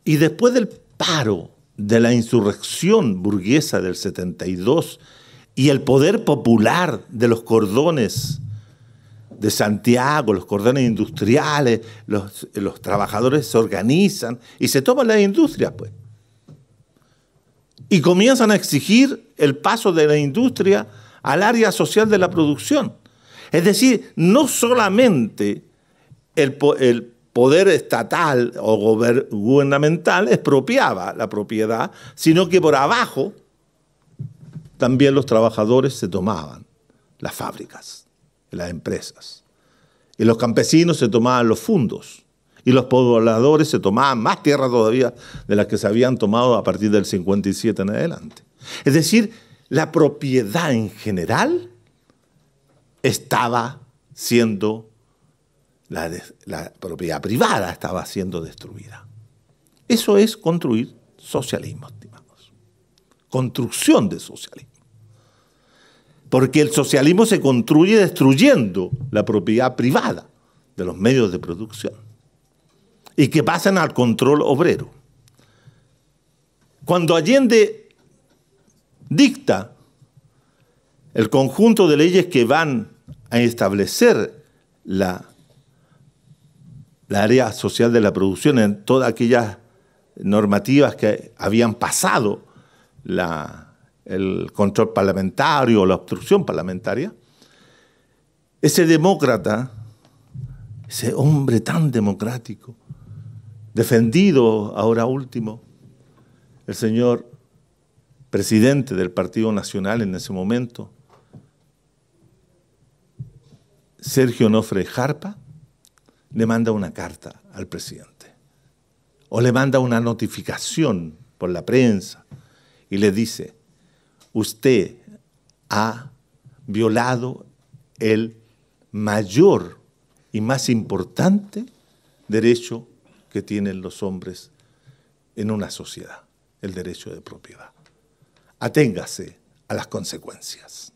Y después del paro, de la insurrección burguesa del 72 y el poder popular de los cordones de Santiago, los cordones industriales, los, los trabajadores se organizan y se toman las industrias, pues y comienzan a exigir el paso de la industria al área social de la producción. Es decir, no solamente el, poder estatal o gubernamental expropiaba la propiedad, sino que por abajo también los trabajadores se tomaban las fábricas, las empresas. Y los campesinos se tomaban los fundos. Y los pobladores se tomaban más tierra todavía de las que se habían tomado a partir del 57 en adelante. Es decir, la propiedad en general estaba siendo, la, propiedad privada estaba siendo destruida. Eso es construir socialismo, estimados. Construcción de socialismo. Porque el socialismo se construye destruyendo la propiedad privada de los medios de producción y que pasan al control obrero. Cuando Allende dicta el conjunto de leyes que van a establecer la, la área social de la producción en todas aquellas normativas que habían pasado el control parlamentario o la obstrucción parlamentaria, ese demócrata, ese hombre tan democrático, defendido ahora último el señor presidente del Partido Nacional en ese momento, Sergio Nofre Jarpa, le manda una carta al presidente o le manda una notificación por la prensa y le dice, usted ha violado el mayor y más importante derecho que tienen los hombres en una sociedad, el derecho de propiedad. Aténgase a las consecuencias.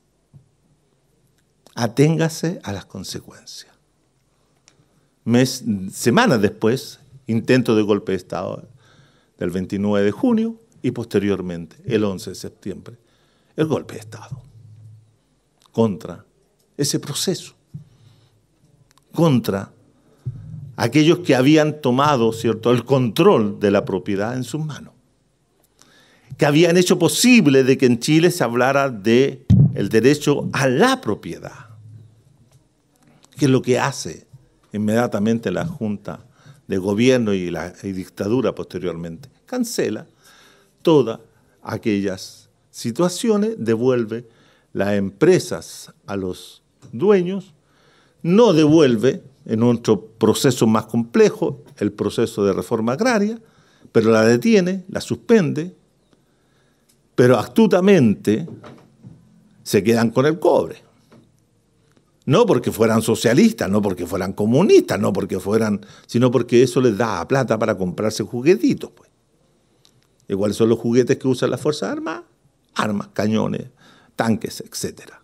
Aténgase a las consecuencias. Mes, semanas después, intento de golpe de Estado del 29 de junio y posteriormente, el 11 de septiembre, el golpe de Estado contra ese proceso, contra aquellos que habían tomado ¿cierto? el control de la propiedad en sus manos, que habían hecho posible de que en Chile se hablara de el derecho a la propiedad, que es lo que hace inmediatamente la Junta de Gobierno y la dictadura posteriormente. Cancela todas aquellas situaciones, devuelve las empresas a los dueños, no devuelve en otro proceso más complejo, el proceso de reforma agraria, pero la detiene, la suspende, pero astutamente se quedan con el cobre. No porque fueran socialistas, no porque fueran comunistas, no porque fueran, sino porque eso les da plata para comprarse juguetitos. Pues. ¿Y son los juguetes que usan las Fuerzas Armadas? Armas, cañones, tanques, etcétera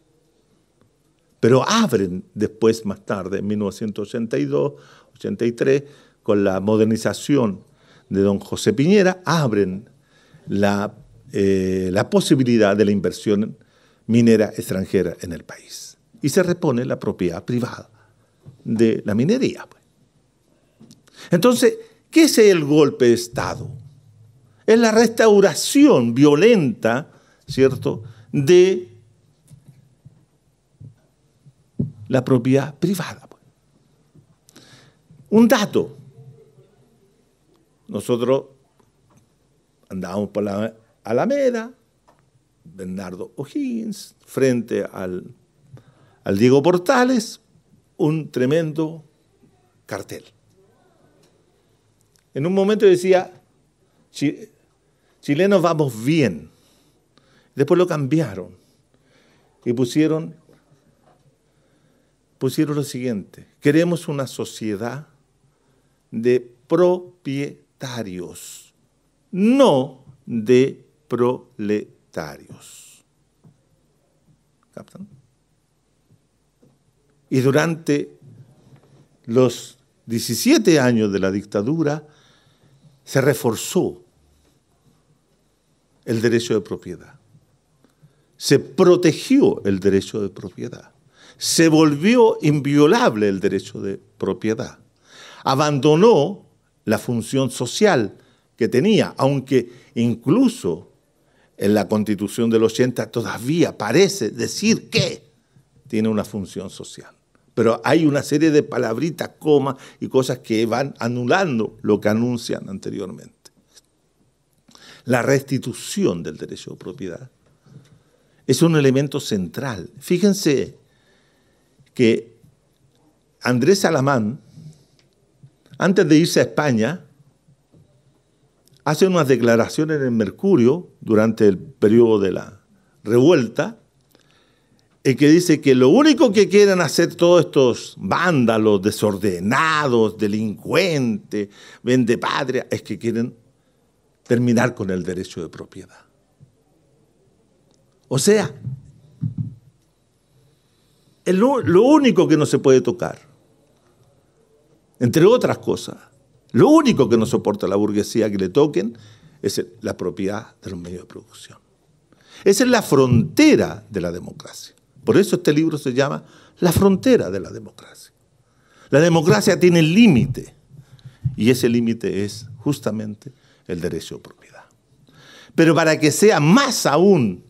pero abren después, más tarde, en 1982, 83, con la modernización de don José Piñera, abren eh, la, posibilidad de la inversión minera extranjera en el país. Y se repone la propiedad privada de la minería. Pues. Entonces, ¿qué es el golpe de Estado? Es la restauración violenta, ¿cierto?, de la propiedad privada. Pues. Un dato. Nosotros andábamos por la Alameda, Bernardo O'Higgins, frente al, al Diego Portales, un tremendo cartel. En un momento decía, chilenos vamos bien. Después lo cambiaron y pusieron pusieron lo siguiente, queremos una sociedad de propietarios, no de proletarios. Y durante los 17 años de la dictadura se reforzó el derecho de propiedad. Se protegió el derecho de propiedad se volvió inviolable el derecho de propiedad. Abandonó la función social que tenía, aunque incluso en la constitución del 80 todavía parece decir que tiene una función social. Pero hay una serie de palabritas, comas y cosas que van anulando lo que anuncian anteriormente. La restitución del derecho de propiedad es un elemento central. Fíjense que Andrés Alamán, antes de irse a España, hace unas declaraciones en Mercurio durante el periodo de la revuelta, en que dice que lo único que quieren hacer todos estos vándalos, desordenados, delincuentes, vende es que quieren terminar con el derecho de propiedad. O sea, lo, único que no se puede tocar. Entre otras cosas. Lo único que no soporta la burguesía que le toquen es la propiedad de los medios de producción. Esa es la frontera de la democracia. Por eso este libro se llama La frontera de la democracia. La democracia tiene límite y ese límite es justamente el derecho a propiedad. Pero para que sea más aún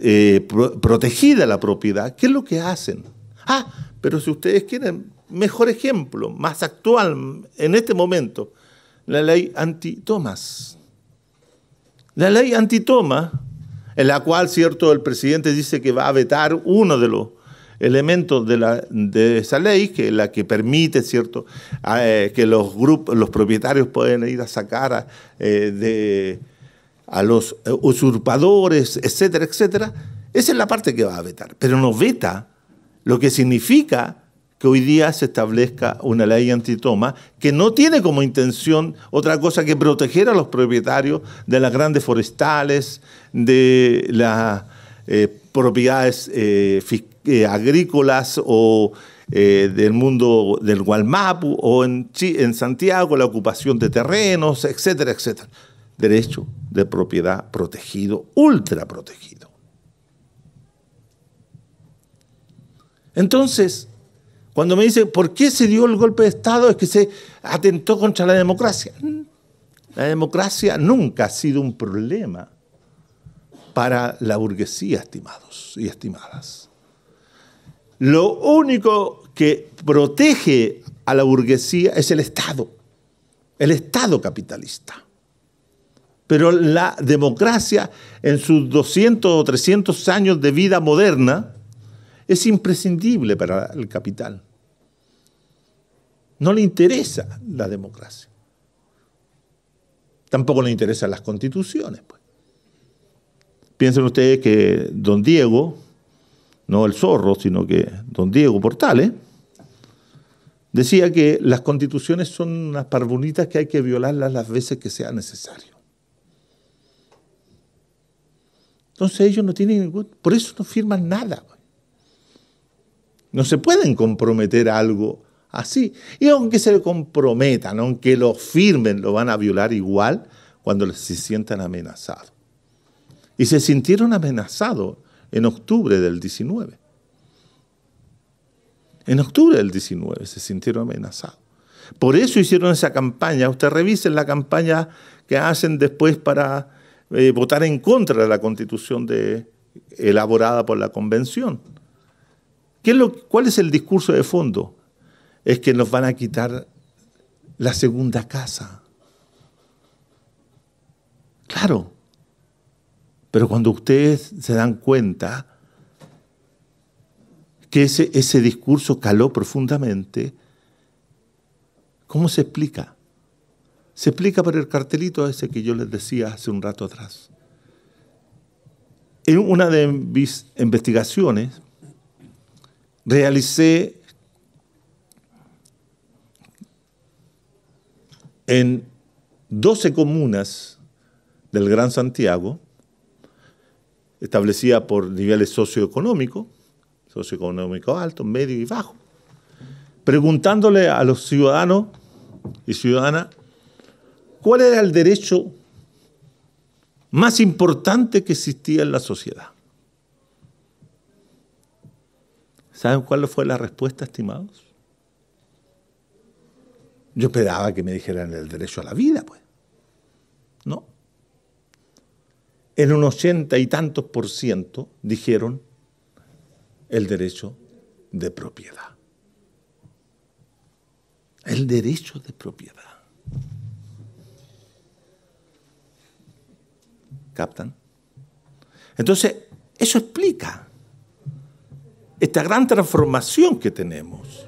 eh, protegida la propiedad, ¿qué es lo que hacen? Ah, pero si ustedes quieren, mejor ejemplo, más actual en este momento, la ley anti-tomas. La ley anti-tomas, en la cual, cierto, el presidente dice que va a vetar uno de los elementos de, la, de esa ley, que es la que permite, cierto, eh, que los grupos, los propietarios pueden ir a sacar eh, de a los eh, usurpadores, etcétera, etcétera, esa es la parte que va a vetar. Pero no veta lo que significa que hoy día se establezca una ley antitoma que no tiene como intención otra cosa que proteger a los propietarios de las grandes forestales, de las eh, propiedades eh, agrícolas o del mundo del Gualmapu o en, en Santiago la ocupación de terrenos, etcétera, etcétera derecho de propiedad protegido, ultra protegido. Entonces, cuando me dicen, ¿por qué se dio el golpe de Estado? Es que se atentó contra la democracia. La democracia nunca ha sido un problema para la burguesía, estimados y estimadas. Lo único que protege a la burguesía es el Estado, el Estado capitalista. Pero la democracia en sus 200 o 300 años de vida moderna es imprescindible para el capital. No le interesa la democracia. Tampoco le interesan las constituciones. Pues. Piensen ustedes que don Diego, no el zorro, sino que don Diego Portales, decía que las constituciones son unas parvulitas que hay que violarlas las veces que sea necesario. Entonces ellos no tienen ningún... Por eso no firman nada. No se pueden comprometer algo así. Y aunque se comprometan, aunque lo firmen, lo van a violar igual cuando se sientan amenazados. Y se sintieron amenazados en octubre del 19. En octubre del 19 se sintieron amenazados. Por eso hicieron esa campaña. Usted revisen la campaña que hacen después para eh, votar en contra de la constitución de, elaborada por la convención. ¿Qué es lo, ¿Cuál es el discurso de fondo? Es que nos van a quitar la segunda casa. Claro, pero cuando ustedes se dan cuenta que ese, ese discurso caló profundamente, ¿cómo se explica? Se explica por el cartelito ese que yo les decía hace un rato atrás. En una de mis investigaciones realicé en 12 comunas del Gran Santiago, establecida por niveles socioeconómicos, socioeconómico alto, medio y bajo, preguntándole a los ciudadanos y ciudadanas cuál era el derecho más importante que existía en la sociedad. ¿Saben cuál fue la respuesta, estimados? Yo esperaba que me dijeran el derecho a la vida, pues. No. En un ochenta y tantos por ciento dijeron el derecho de propiedad. El derecho de propiedad. ¿Captan? Entonces, eso explica esta gran transformación que tenemos.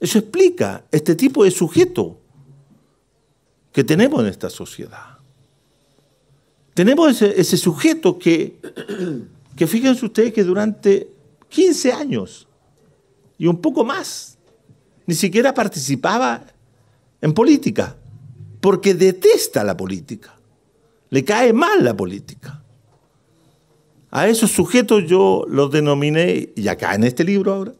Eso explica este tipo de sujeto que tenemos en esta sociedad. Tenemos ese, sujeto que, que fíjense ustedes que durante 15 años y un poco más, ni siquiera participaba en política, porque detesta la política le cae mal la política. A esos sujetos yo los denominé, y acá en este libro ahora,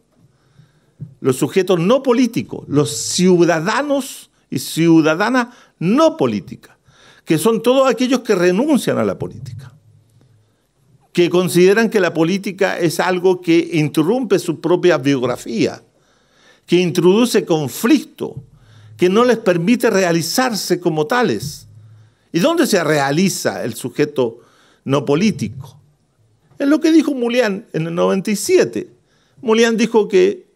los sujetos no políticos, los ciudadanos y ciudadanas no políticas, que son todos aquellos que renuncian a la política, que consideran que la política es algo que interrumpe su propia biografía, que introduce conflicto, que no les permite realizarse como tales, ¿Y dónde se realiza el sujeto no político? Es lo que dijo Mulián en el 97. Mulián dijo que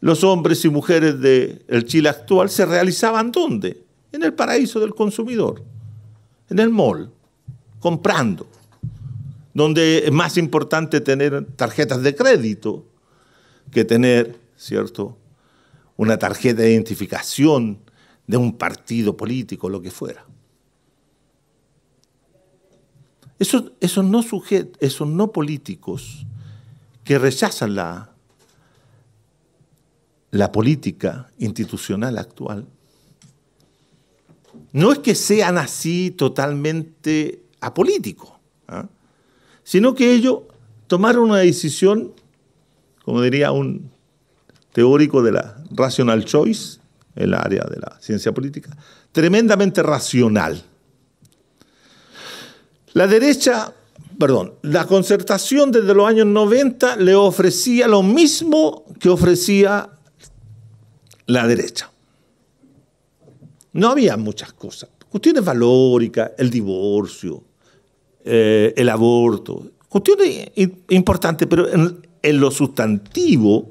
los hombres y mujeres del Chile actual se realizaban ¿dónde? En el paraíso del consumidor, en el mall, comprando, donde es más importante tener tarjetas de crédito que tener, ¿cierto?, una tarjeta de identificación de un partido político, lo que fuera. Esos, no sujetos, esos no políticos que rechazan la, la política institucional actual, no es que sean así totalmente apolíticos, ¿ah? sino que ellos tomaron una decisión, como diría un teórico de la rational choice, en el área de la ciencia política, tremendamente racional. La derecha, perdón, la concertación desde los años 90 le ofrecía lo mismo que ofrecía la derecha. No había muchas cosas. Cuestiones valóricas, el divorcio, eh, el aborto, cuestiones importantes, pero en lo sustantivo,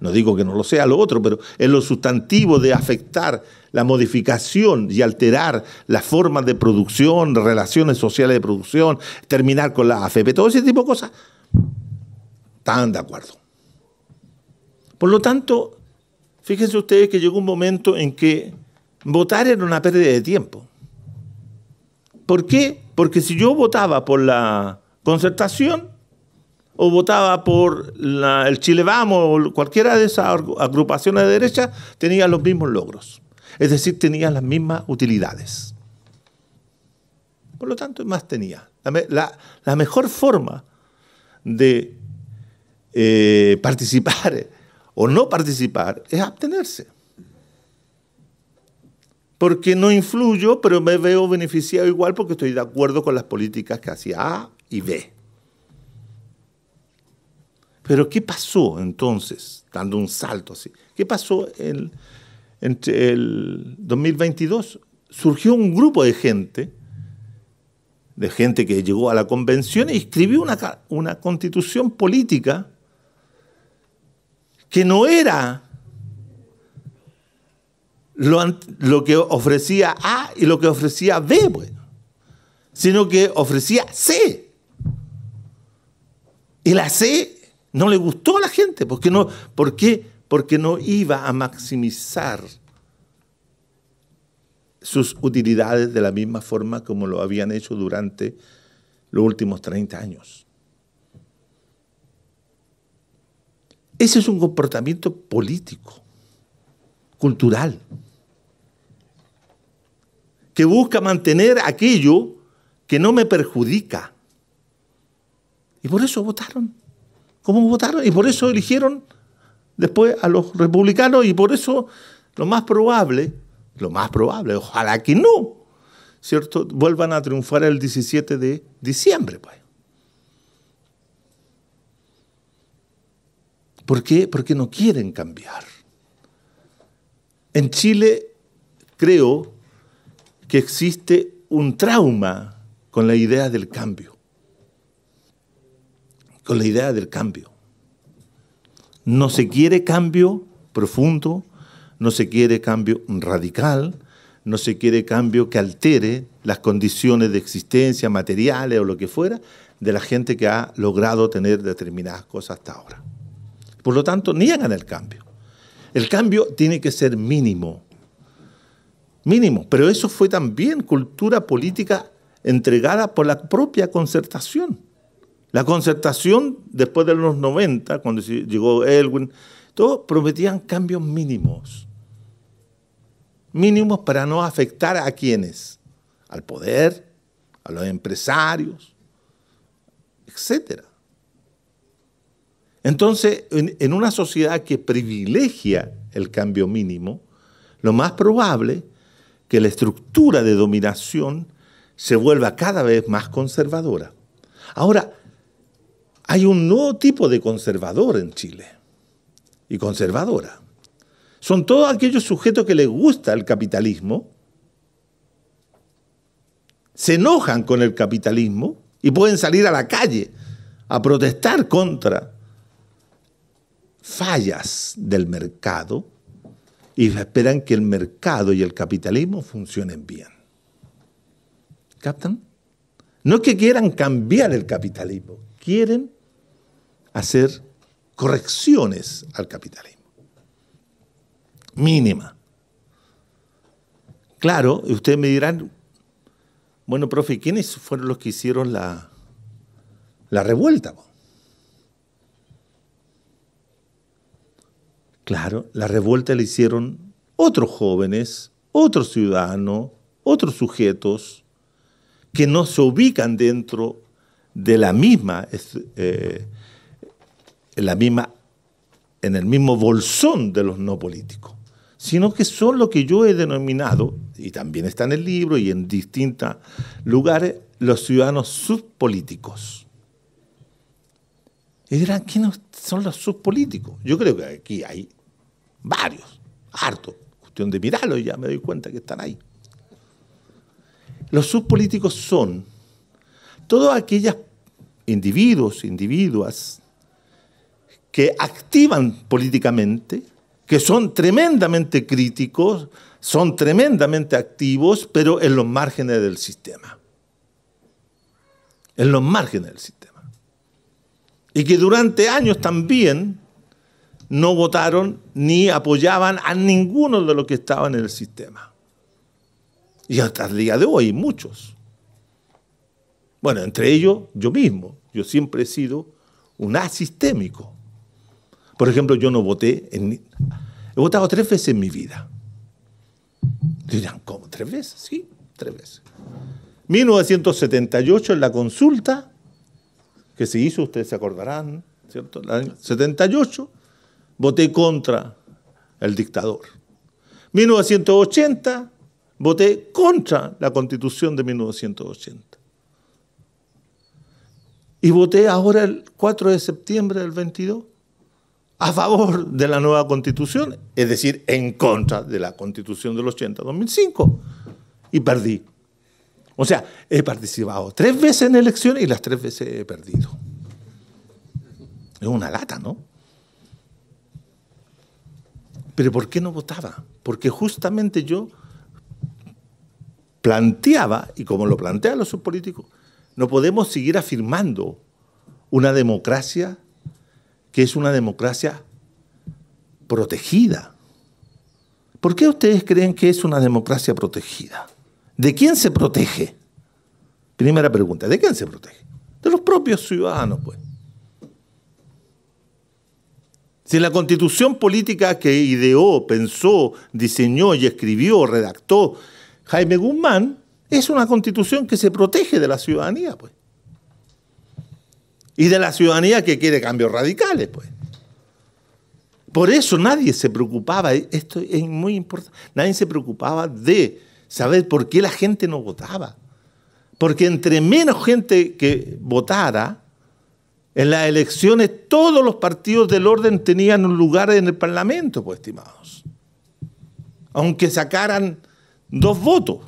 no digo que no lo sea lo otro, pero en lo sustantivo de afectar la modificación y alterar las formas de producción, relaciones sociales de producción, terminar con la AFP, todo ese tipo de cosas, están de acuerdo. Por lo tanto, fíjense ustedes que llegó un momento en que votar era una pérdida de tiempo. ¿Por qué? Porque si yo votaba por la concertación o votaba por el Chile Vamos o cualquiera de esas agrupaciones de derecha, tenía los mismos logros. Es decir, tenía las mismas utilidades. Por lo tanto, más tenía. La, mejor forma de eh, participar o no participar es abstenerse. Porque no influyo, pero me veo beneficiado igual porque estoy de acuerdo con las políticas que hacía A y B. Pero ¿qué pasó entonces, dando un salto así? ¿Qué pasó en entre el 2022, surgió un grupo de gente, de gente que llegó a la convención y escribió una, constitución política que no era lo, que ofrecía A y lo que ofrecía B, pues, sino que ofrecía C. Y la C no le gustó a la gente, porque no, porque porque no iba a maximizar sus utilidades de la misma forma como lo habían hecho durante los últimos 30 años. Ese es un comportamiento político, cultural, que busca mantener aquello que no me perjudica. Y por eso votaron. ¿Cómo votaron? Y por eso eligieron después a los republicanos y por eso lo más probable, lo más probable, ojalá que no, ¿cierto? Vuelvan a triunfar el 17 de diciembre, pues. ¿Por qué? Porque no quieren cambiar. En Chile creo que existe un trauma con la idea del cambio. Con la idea del cambio. No se quiere cambio profundo, no se quiere cambio radical, no se quiere cambio que altere las condiciones de existencia, materiales o lo que fuera, de la gente que ha logrado tener determinadas cosas hasta ahora. Por lo tanto, niegan el cambio. El cambio tiene que ser mínimo. Mínimo. Pero eso fue también cultura política entregada por la propia concertación. La concertación después de los 90, cuando llegó Elwin, todos prometían cambios mínimos. Mínimos para no afectar a quienes, al poder, a los empresarios, etc. Entonces, en, en una sociedad que privilegia el cambio mínimo, lo más probable que la estructura de dominación se vuelva cada vez más conservadora. Ahora, hay un nuevo tipo de conservador en Chile y conservadora. Son todos aquellos sujetos que les gusta el capitalismo, se enojan con el capitalismo y pueden salir a la calle a protestar contra fallas del mercado y esperan que el mercado y el capitalismo funcionen bien. ¿Captan? No es que quieran cambiar el capitalismo, quieren hacer correcciones al capitalismo. Mínima. Claro, y ustedes me dirán, bueno, profe, ¿quiénes fueron los que hicieron la, la revuelta? Claro, la revuelta la hicieron otros jóvenes, otros ciudadanos, otros sujetos que no se ubican dentro de la misma eh, en, la misma, en el mismo bolsón de los no políticos, sino que son lo que yo he denominado, y también está en el libro y en distintos lugares, los ciudadanos subpolíticos. Y dirán, ¿quiénes son los subpolíticos? Yo creo que aquí hay varios, harto, Cuestión de mirarlos, ya me doy cuenta que están ahí. Los subpolíticos son todos aquellos individuos, individuas, que activan políticamente, que son tremendamente críticos, son tremendamente activos, pero en los márgenes del sistema. En los márgenes del sistema. Y que durante años también no votaron ni apoyaban a ninguno de los que estaban en el sistema. Y hasta el día de hoy, muchos. Bueno, entre ellos yo mismo. Yo siempre he sido un asistémico. Por ejemplo, yo no voté, en, he votado tres veces en mi vida. Dirán, ¿cómo? ¿Tres veces? Sí, tres veces. 1978 en la consulta que se hizo, ustedes se acordarán, ¿cierto? En 78, voté contra el dictador. 1980, voté contra la constitución de 1980. Y voté ahora el 4 de septiembre del 22 a favor de la nueva constitución, es decir, en contra de la constitución del 80-2005. Y perdí. O sea, he participado tres veces en elecciones y las tres veces he perdido. Es una lata, ¿no? Pero ¿por qué no votaba? Porque justamente yo planteaba, y como lo plantean los subpolíticos, no podemos seguir afirmando una democracia que es una democracia protegida. ¿Por qué ustedes creen que es una democracia protegida? ¿De quién se protege? Primera pregunta, ¿de quién se protege? De los propios ciudadanos, pues. Si la constitución política que ideó, pensó, diseñó y escribió, redactó Jaime Guzmán, es una constitución que se protege de la ciudadanía, pues y de la ciudadanía que quiere cambios radicales, pues. Por eso nadie se preocupaba, esto es muy importante, nadie se preocupaba de saber por qué la gente no votaba. Porque entre menos gente que votara, en las elecciones todos los partidos del orden tenían un lugar en el Parlamento, pues, estimados. Aunque sacaran dos votos.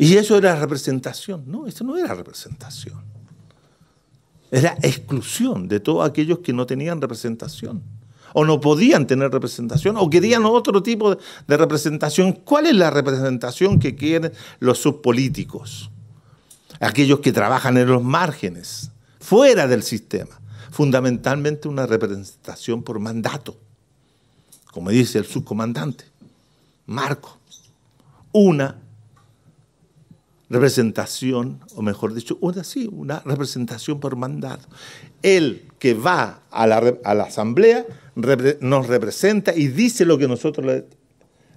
Y eso era representación. No, eso no era representación. Era exclusión de todos aquellos que no tenían representación. O no podían tener representación, o querían otro tipo de representación. ¿Cuál es la representación que quieren los subpolíticos? Aquellos que trabajan en los márgenes, fuera del sistema. Fundamentalmente una representación por mandato, como dice el subcomandante Marco. Una representación, o mejor dicho, una, sí, una representación por mandato. El que va a la, a la asamblea nos representa y dice lo que nosotros le,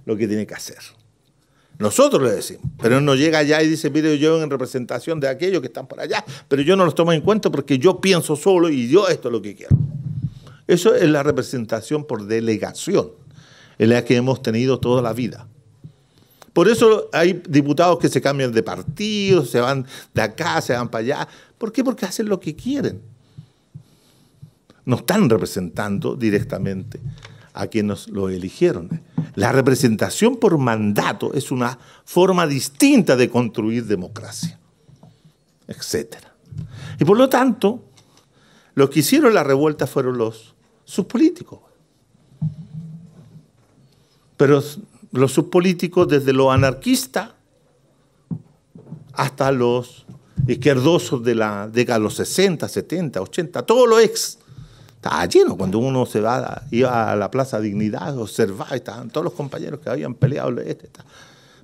lo que tiene que hacer. Nosotros le decimos, pero él no llega allá y dice, mire, yo en representación de aquellos que están por allá, pero yo no los tomo en cuenta porque yo pienso solo y yo esto es lo que quiero. Eso es la representación por delegación, es la que hemos tenido toda la vida. Por eso hay diputados que se cambian de partido, se van de acá, se van para allá. ¿Por qué? Porque hacen lo que quieren. No están representando directamente a quienes los eligieron. La representación por mandato es una forma distinta de construir democracia, etc. Y por lo tanto, los que hicieron la revuelta fueron los, sus políticos. Pero los subpolíticos desde los anarquistas hasta los izquierdosos de la de los 60, 70, 80, todos los ex. Estaba lleno cuando uno se va, iba a la Plaza Dignidad, observaba, estaban todos los compañeros que habían peleado. Este,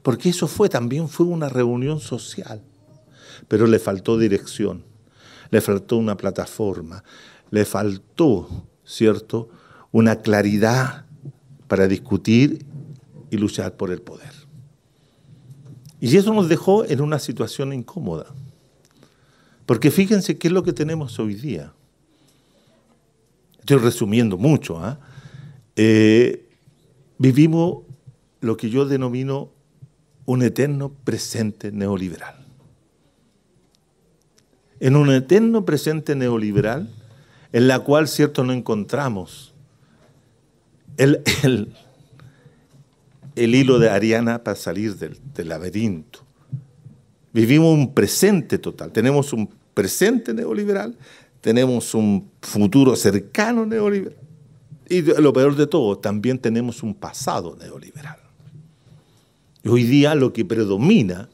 porque eso fue, también fue una reunión social. Pero le faltó dirección, le faltó una plataforma, le faltó, ¿cierto?, una claridad para discutir y luchar por el poder. Y eso nos dejó en una situación incómoda. Porque fíjense qué es lo que tenemos hoy día. Estoy resumiendo mucho. ¿ah? Eh, vivimos lo que yo denomino un eterno presente neoliberal. En un eterno presente neoliberal en la cual, cierto, no encontramos el el hilo de Ariana para salir del, laberinto. Vivimos un presente total, tenemos un presente neoliberal, tenemos un futuro cercano neoliberal y lo peor de todo, también tenemos un pasado neoliberal. hoy día lo que predomina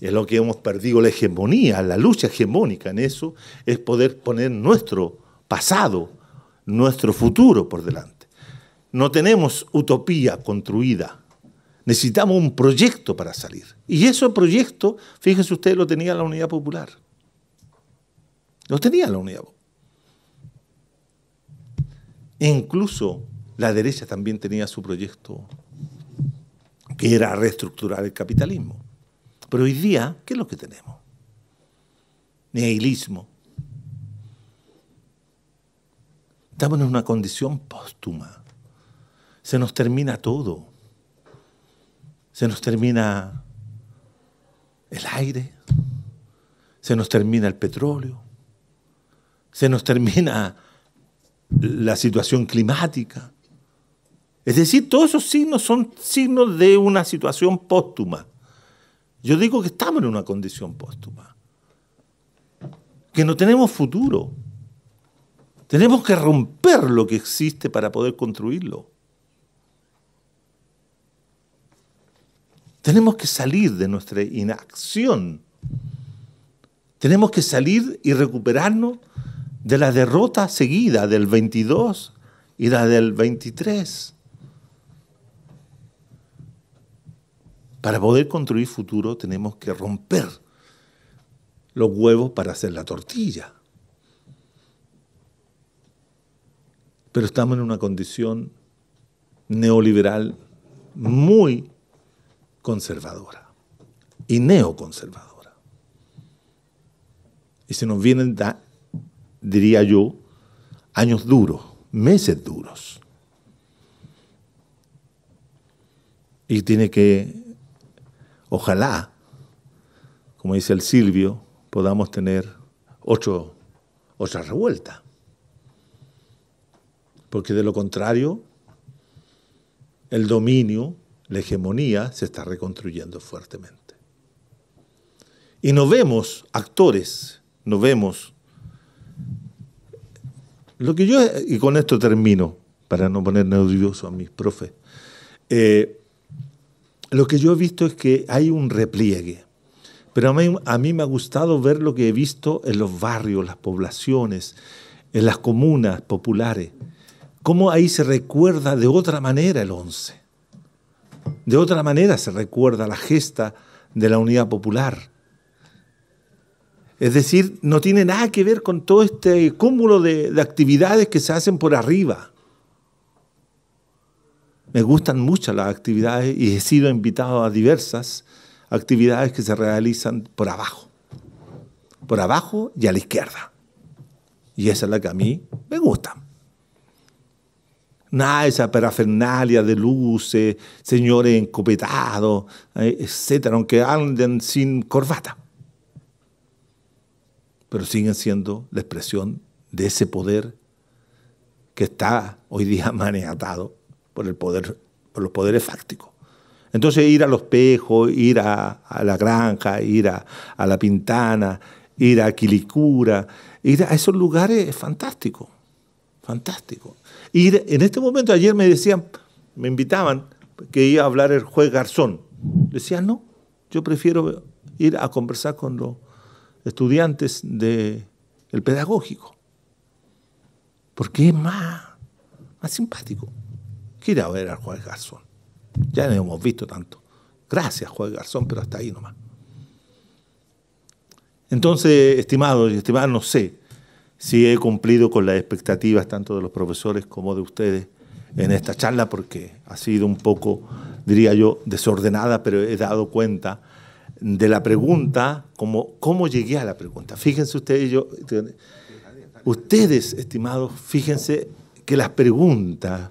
es lo que hemos perdido la hegemonía, la lucha hegemónica en eso, es poder poner nuestro pasado, nuestro futuro por delante. No tenemos utopía construida. Necesitamos un proyecto para salir. Y ese proyecto, fíjense ustedes, lo tenía la Unidad Popular. Lo tenía la Unidad Popular. E incluso la derecha también tenía su proyecto, que era reestructurar el capitalismo. Pero hoy día, ¿qué es lo que tenemos? Nihilismo. Estamos en una condición póstuma se nos termina todo. Se nos termina el aire, se nos termina el petróleo, se nos termina la situación climática. Es decir, todos esos signos son signos de una situación póstuma. Yo digo que estamos en una condición póstuma, que no tenemos futuro. Tenemos que romper lo que existe para poder construirlo. Tenemos que salir de nuestra inacción. Tenemos que salir y recuperarnos de la derrota seguida del 22 y la del 23. Para poder construir futuro tenemos que romper los huevos para hacer la tortilla. Pero estamos en una condición neoliberal muy conservadora y neoconservadora. Y se nos vienen, diría yo, años duros, meses duros. Y tiene que, ojalá, como dice el Silvio, podamos tener otra revuelta. Porque de lo contrario, el dominio la hegemonía se está reconstruyendo fuertemente. Y no vemos actores, no vemos... Lo que yo, y con esto termino, para no poner nervioso a mis profes, eh, lo que yo he visto es que hay un repliegue, pero a mí, a mí me ha gustado ver lo que he visto en los barrios, las poblaciones, en las comunas populares, cómo ahí se recuerda de otra manera el 11 de otra manera se recuerda la gesta de la unidad popular. Es decir, no tiene nada que ver con todo este cúmulo de, actividades que se hacen por arriba. Me gustan mucho las actividades y he sido invitado a diversas actividades que se realizan por abajo. Por abajo y a la izquierda. Y esa es la que a mí me gusta. Nada esa parafernalia de luces, señores encopetados, eh, etcétera, aunque anden sin corbata. Pero siguen siendo la expresión de ese poder que está hoy día manejado por, el poder, por los poderes fácticos. Entonces ir a los pejos, ir a, la granja, ir a, a, la pintana, ir a Quilicura, ir a esos lugares es fantástico, fantástico. Y en este momento, ayer me decían, me invitaban que iba a hablar el juez Garzón. Decían, no, yo prefiero ir a conversar con los estudiantes del pedagógico. Porque es más, más simpático. a ver al juez Garzón. Ya no hemos visto tanto. Gracias, juez Garzón, pero hasta ahí nomás. Entonces, estimado y estimada, no sé, sí he cumplido con las expectativas tanto de los profesores como de ustedes en esta charla porque ha sido un poco, diría yo, desordenada, pero he dado cuenta de la pregunta, como, cómo llegué a la pregunta. Fíjense ustedes, yo, ustedes, estimados, fíjense que las preguntas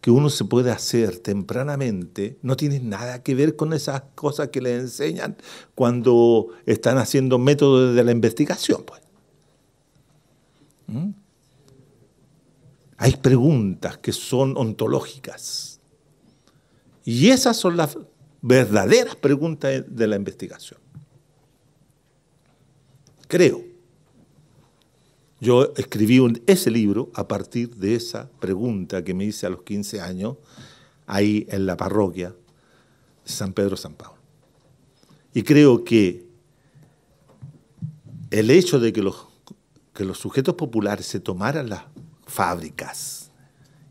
que uno se puede hacer tempranamente no tienen nada que ver con esas cosas que les enseñan cuando están haciendo métodos de la investigación. Pues. ¿Mm? Hay preguntas que son ontológicas. Y esas son las verdaderas preguntas de la investigación. Creo. Yo escribí ese libro a partir de esa pregunta que me hice a los 15 años ahí en la parroquia de San Pedro San Pablo. Y creo que el hecho de que los que los sujetos populares se tomaran las fábricas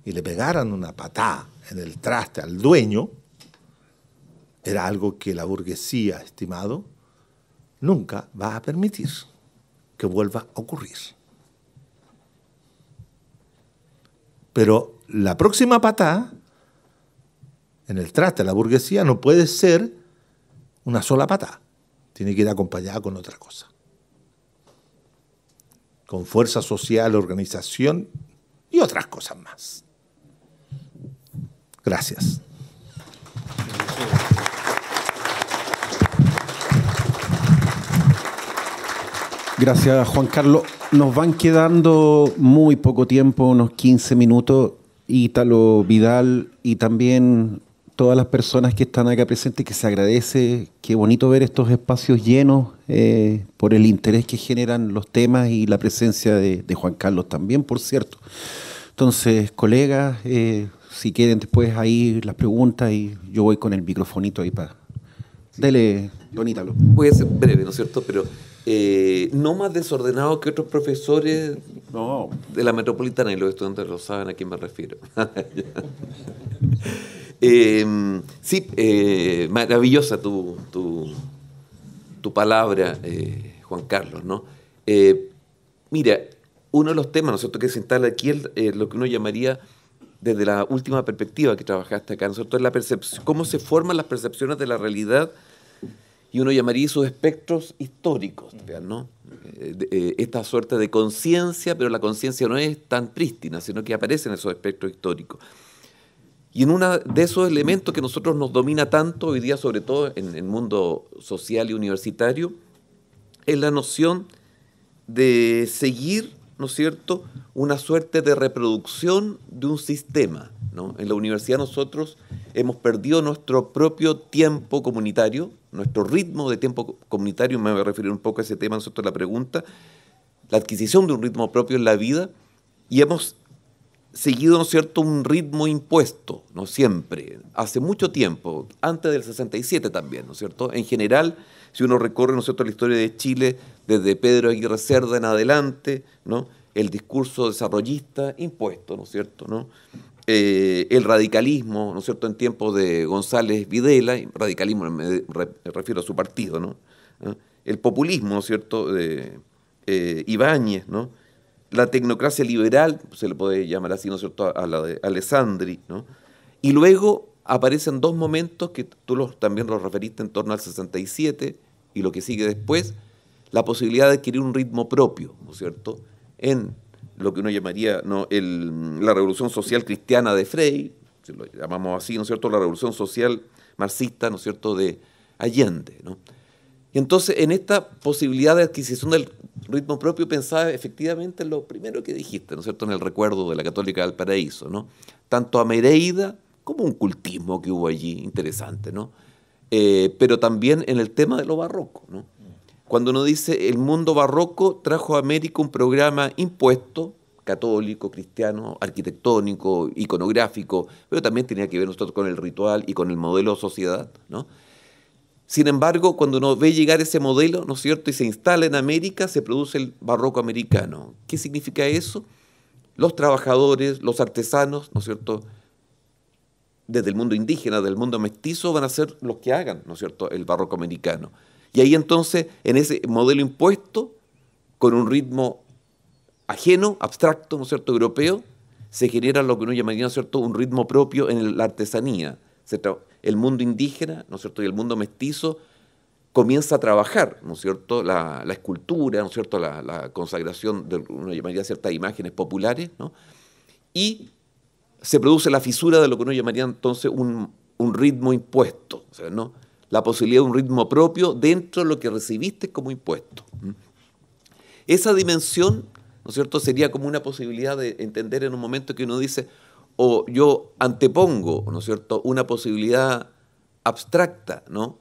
y le pegaran una patada en el traste al dueño, era algo que la burguesía, estimado, nunca va a permitir que vuelva a ocurrir. Pero la próxima patada en el traste de la burguesía no puede ser una sola patada, tiene que ir acompañada con otra cosa con fuerza social, organización y otras cosas más. Gracias. Gracias, Juan Carlos. Nos van quedando muy poco tiempo, unos 15 minutos. Ítalo Vidal y también todas las personas que están acá presentes, que se agradece, qué bonito ver estos espacios llenos eh, por el interés que generan los temas y la presencia de, Juan Carlos también, por cierto. Entonces, colegas, eh, si quieren después ahí las preguntas y yo voy con el microfonito ahí para... Dele, bonita Voy a ser breve, ¿no es cierto? Pero eh, no más desordenado que otros profesores de la metropolitana y los estudiantes lo saben a quién me refiero. Em, sí, eh, maravillosa tu, tu, palabra, eh, Juan Carlos, ¿no? Eh, mira, uno de los temas, nosotros que se instala aquí es lo que uno llamaría desde la última perspectiva que trabajaste acá, la percepción, cómo se forman las percepciones de la realidad y uno llamaría sus espectros históricos, Esta suerte de conciencia, pero la conciencia no es tan prístina, sino que aparece en esos espectros históricos. Y en uno de esos elementos que nosotros nos domina tanto hoy día, sobre todo en el mundo social y universitario, es la noción de seguir, ¿no es cierto?, una suerte de reproducción de un sistema. En la universidad nosotros hemos perdido nuestro propio tiempo comunitario, nuestro ritmo de tiempo comunitario, me voy a referir un poco a ese tema nosotros la pregunta, la adquisición de un ritmo propio en la vida, y hemos seguido, ¿no cierto?, un ritmo impuesto, no siempre, hace mucho tiempo, antes del 67 también, ¿no es cierto? En general, si uno recorre, ¿no cierto?, la historia de Chile desde Pedro Aguirre Cerda en adelante, ¿no? El discurso desarrollista impuesto, ¿no es cierto?, ¿no? Eh, el radicalismo, ¿no cierto?, en tiempos de González Videla, radicalismo me refiero a su partido, ¿no? ¿Ah? El populismo, ¿no cierto?, de eh, Ibáñez, ¿no? la tecnocracia liberal, se le puede llamar así, ¿no cierto?, a la de Alessandri, ¿no? Y luego aparecen dos momentos que tú también los referiste en torno al 67 y lo que sigue después, la posibilidad de adquirir un ritmo propio, ¿no es cierto?, en lo que uno llamaría ¿no? El, la revolución social cristiana de Frey, si lo llamamos así, ¿no es cierto?, la revolución social marxista, ¿no es cierto?, de Allende, ¿no? Entonces, en esta posibilidad de adquisición del ritmo propio, pensaba efectivamente en lo primero que dijiste, ¿no es cierto?, en el recuerdo de la Católica del Paraíso, ¿no? Tanto a Mereida como un cultismo que hubo allí, interesante, ¿no? Eh, pero también en el tema de lo barroco, ¿no? Cuando uno dice, el mundo barroco trajo a América un programa impuesto, católico, cristiano, arquitectónico, iconográfico, pero también tenía que ver nosotros con el ritual y con el modelo de sociedad, ¿no? Sin embargo, cuando uno ve llegar ese modelo, ¿no es cierto?, y se instala en América, se produce el barroco americano. ¿Qué significa eso? Los trabajadores, los artesanos, ¿no es cierto?, desde el mundo indígena, del mundo mestizo, van a ser los que hagan, ¿no es cierto?, el barroco americano. Y ahí entonces, en ese modelo impuesto, con un ritmo ajeno, abstracto, ¿no es cierto?, europeo, se genera lo que uno llamaría, ¿no es cierto?, un ritmo propio en la artesanía. cierto?, el mundo indígena, ¿no es cierto?, y el mundo mestizo comienza a trabajar, ¿no es cierto?, la, escultura, ¿no es cierto?, la, consagración de, uno llamaría ciertas imágenes populares, ¿no? Y se produce la fisura de lo que uno llamaría entonces un, ritmo impuesto, ¿no? La posibilidad de un ritmo propio dentro de lo que recibiste como impuesto. Esa dimensión, ¿no es cierto?, sería como una posibilidad de entender en un momento que uno dice, o yo antepongo, ¿no es cierto?, una posibilidad abstracta, ¿no?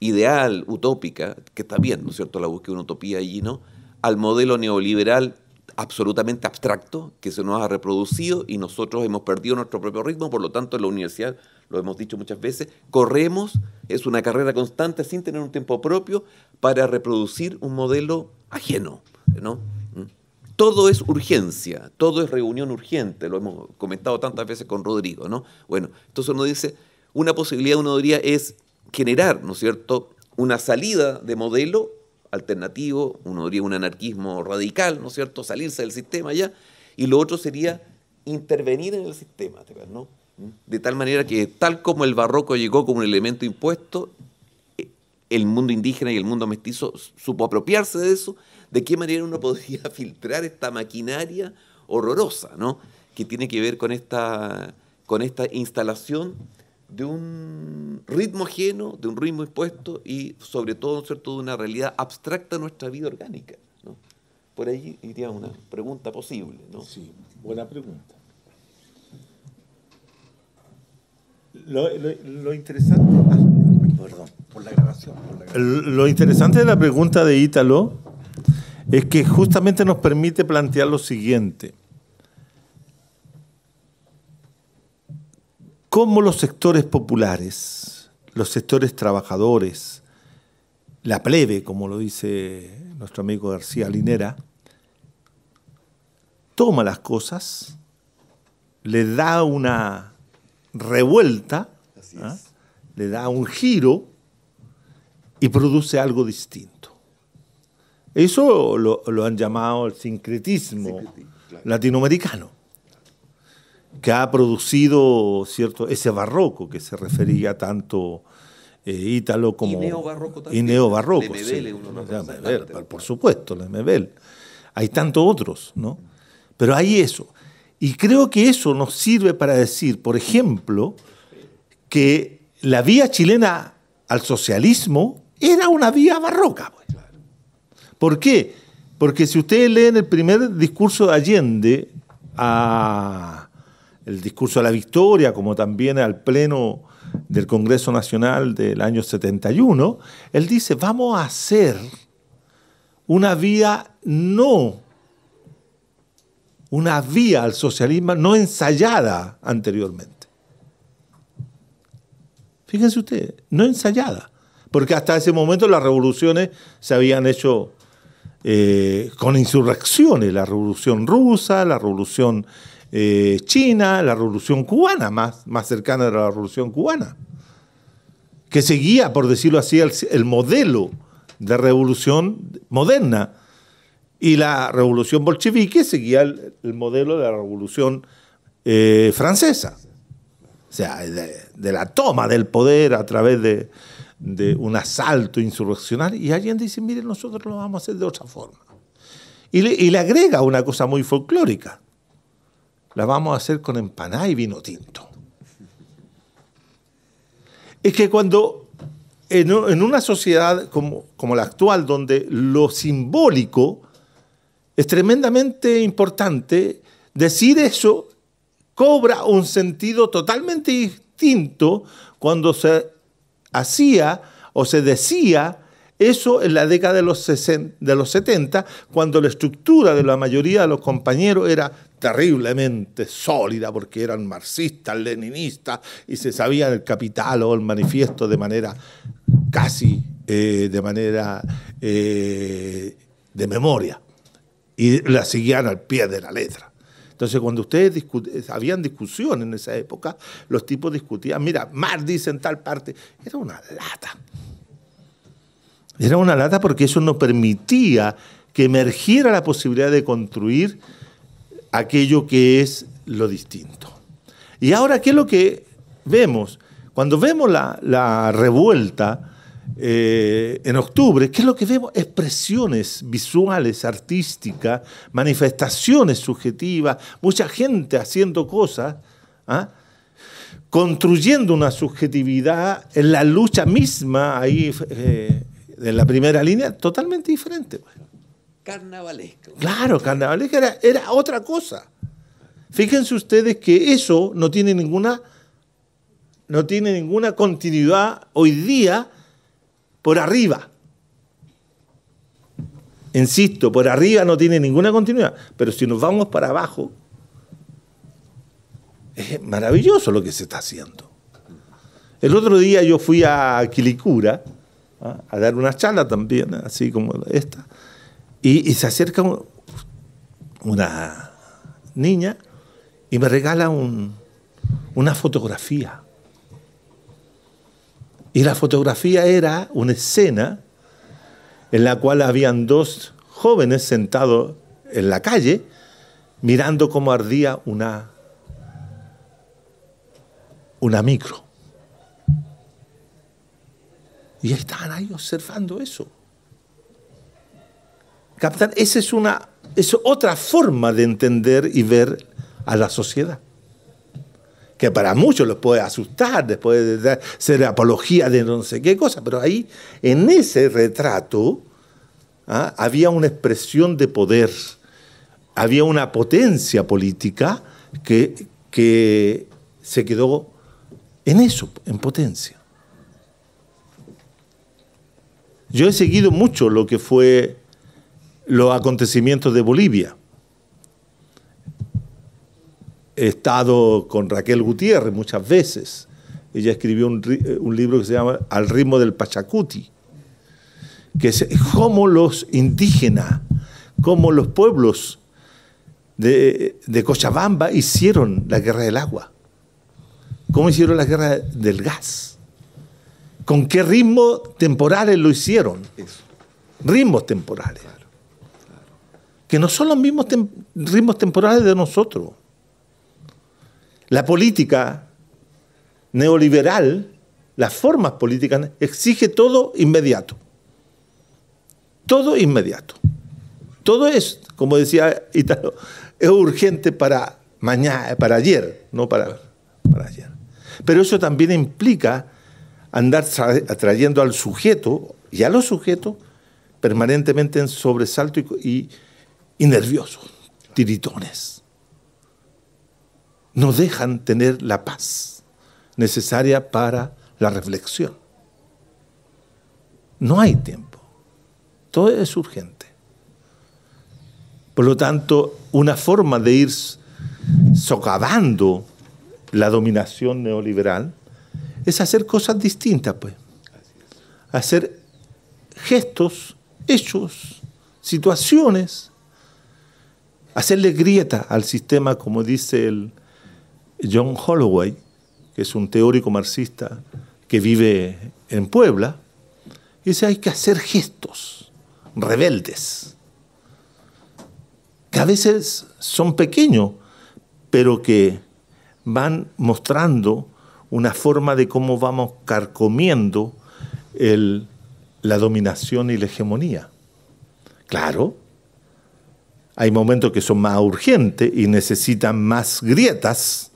Ideal, utópica, que está bien, ¿no es cierto?, la búsqueda de una utopía allí, ¿no? Al modelo neoliberal absolutamente abstracto que se nos ha reproducido y nosotros hemos perdido nuestro propio ritmo, por lo tanto en la universidad, lo hemos dicho muchas veces, corremos, es una carrera constante sin tener un tiempo propio para reproducir un modelo ajeno, ¿no? todo es urgencia, todo es reunión urgente, lo hemos comentado tantas veces con Rodrigo, ¿no? Bueno, entonces uno dice, una posibilidad uno diría es generar, ¿no es cierto?, una salida de modelo alternativo, uno diría un anarquismo radical, ¿no es cierto?, salirse del sistema ya, y lo otro sería intervenir en el sistema, ¿no? De tal manera que tal como el barroco llegó como un elemento impuesto, el mundo indígena y el mundo mestizo supo apropiarse de eso de qué manera uno podría filtrar esta maquinaria horrorosa, ¿no? Que tiene que ver con esta, con esta instalación de un ritmo ajeno, de un ritmo impuesto y sobre todo, cierto?, de una realidad abstracta a nuestra vida orgánica. Por ahí iría una pregunta posible, ¿no? Sí, buena pregunta. Lo, interesante... Ah, perdón, la Lo interesante de la pregunta de Ítalo es que justamente nos permite plantear lo siguiente. ¿Cómo los sectores populares, los sectores trabajadores, la plebe, como lo dice nuestro amigo García Linera, toma las cosas, le da una revuelta, ¿ah? le da un giro y produce algo distinto? Eso lo, han llamado el sincretismo, latinoamericano, que ha producido cierto ese barroco que se refería tanto eh, Ítalo como... Y neobarroco también. por supuesto, la MBL. Hay tantos otros, ¿no? Pero hay eso. Y creo que eso nos sirve para decir, por ejemplo, que la vía chilena al socialismo era una vía barroca. Pues. ¿Por qué? Porque si ustedes leen el primer discurso de Allende, el discurso a la victoria, como también al Pleno del Congreso Nacional del año 71, él dice, vamos a hacer una vía no, una vía al socialismo no ensayada anteriormente. Fíjense ustedes, no ensayada, porque hasta ese momento las revoluciones se habían hecho eh, con insurrecciones, la revolución rusa, la revolución eh, china, la revolución cubana, más, más cercana a la revolución cubana, que seguía, por decirlo así, el, modelo de revolución moderna. Y la revolución bolchevique seguía el, modelo de la revolución eh, francesa. O sea, de, la toma del poder a través de, de un asalto insurreccional y alguien dice, mire, nosotros lo vamos a hacer de otra forma. Y le, agrega una cosa muy folclórica, la vamos a hacer con empanada y vino tinto. Es que cuando en, una sociedad como, como la actual, donde lo simbólico es tremendamente importante, decir eso cobra un sentido totalmente distinto cuando se hacía o se decía eso en la década de los, 60, de los 70, cuando la estructura de la mayoría de los compañeros era terriblemente sólida, porque eran marxistas, leninistas, y se sabían el capital o el manifiesto de manera casi, eh, de manera eh, de memoria, y la seguían al pie de la letra. Entonces, cuando ustedes eh, habían discusión en esa época, los tipos discutían, mira, más dice en tal parte, era una lata. Era una lata porque eso no permitía que emergiera la posibilidad de construir aquello que es lo distinto. Y ahora, ¿qué es lo que vemos? Cuando vemos la revuelta, eh, en octubre, qué es lo que vemos, expresiones visuales, artísticas, manifestaciones subjetivas, mucha gente haciendo cosas, ¿ah? construyendo una subjetividad en la lucha misma, ahí eh, en la primera línea, totalmente diferente. Pues. Carnavalesco. Claro, carnavalesco, era, era otra cosa. Fíjense ustedes que eso no tiene ninguna, no tiene ninguna continuidad hoy día por arriba. Insisto, por arriba no tiene ninguna continuidad, pero si nos vamos para abajo, es maravilloso lo que se está haciendo. El otro día yo fui a Quilicura ¿ah? a dar una charla también, así como esta, y, se acerca una niña y me regala una fotografía. Y la fotografía era una escena en la cual habían dos jóvenes sentados en la calle mirando cómo ardía una, una micro. Y estaban ahí observando eso. Captan, esa es, una, es otra forma de entender y ver a la sociedad que para muchos los puede asustar, después de ser apología de no sé qué cosa, pero ahí, en ese retrato, ¿ah? había una expresión de poder, había una potencia política que, que se quedó en eso, en potencia. Yo he seguido mucho lo que fue los acontecimientos de Bolivia He estado con Raquel Gutiérrez muchas veces. Ella escribió eh, un, libro que se llama Al ritmo del Pachacuti, que es cómo los indígenas, cómo los pueblos de, Cochabamba hicieron la guerra del agua, cómo hicieron la guerra del gas, con qué ritmos temporales lo hicieron. Ritmos temporales. Que no son los mismos ritmos temporales de nosotros. La política neoliberal, las formas políticas, exige todo inmediato. Todo inmediato. Todo es, como decía Italo, es urgente para mañana, para ayer, no para, ayer. Pero eso también implica andar atrayendo al sujeto y a los sujetos permanentemente en sobresalto y, y, y tiritones no dejan tener la paz necesaria para la reflexión. No hay tiempo. Todo es urgente. Por lo tanto, una forma de ir socavando la dominación neoliberal es hacer cosas distintas, pues. Hacer gestos, hechos, situaciones, hacerle grieta al sistema, como dice el, John Holloway, que es un teórico marxista que vive en Puebla, dice hay que hacer gestos rebeldes, que a veces son pequeños, pero que van mostrando una forma de cómo vamos carcomiendo la dominación y la hegemonía. Claro, hay momentos que son más urgentes y necesitan más grietas,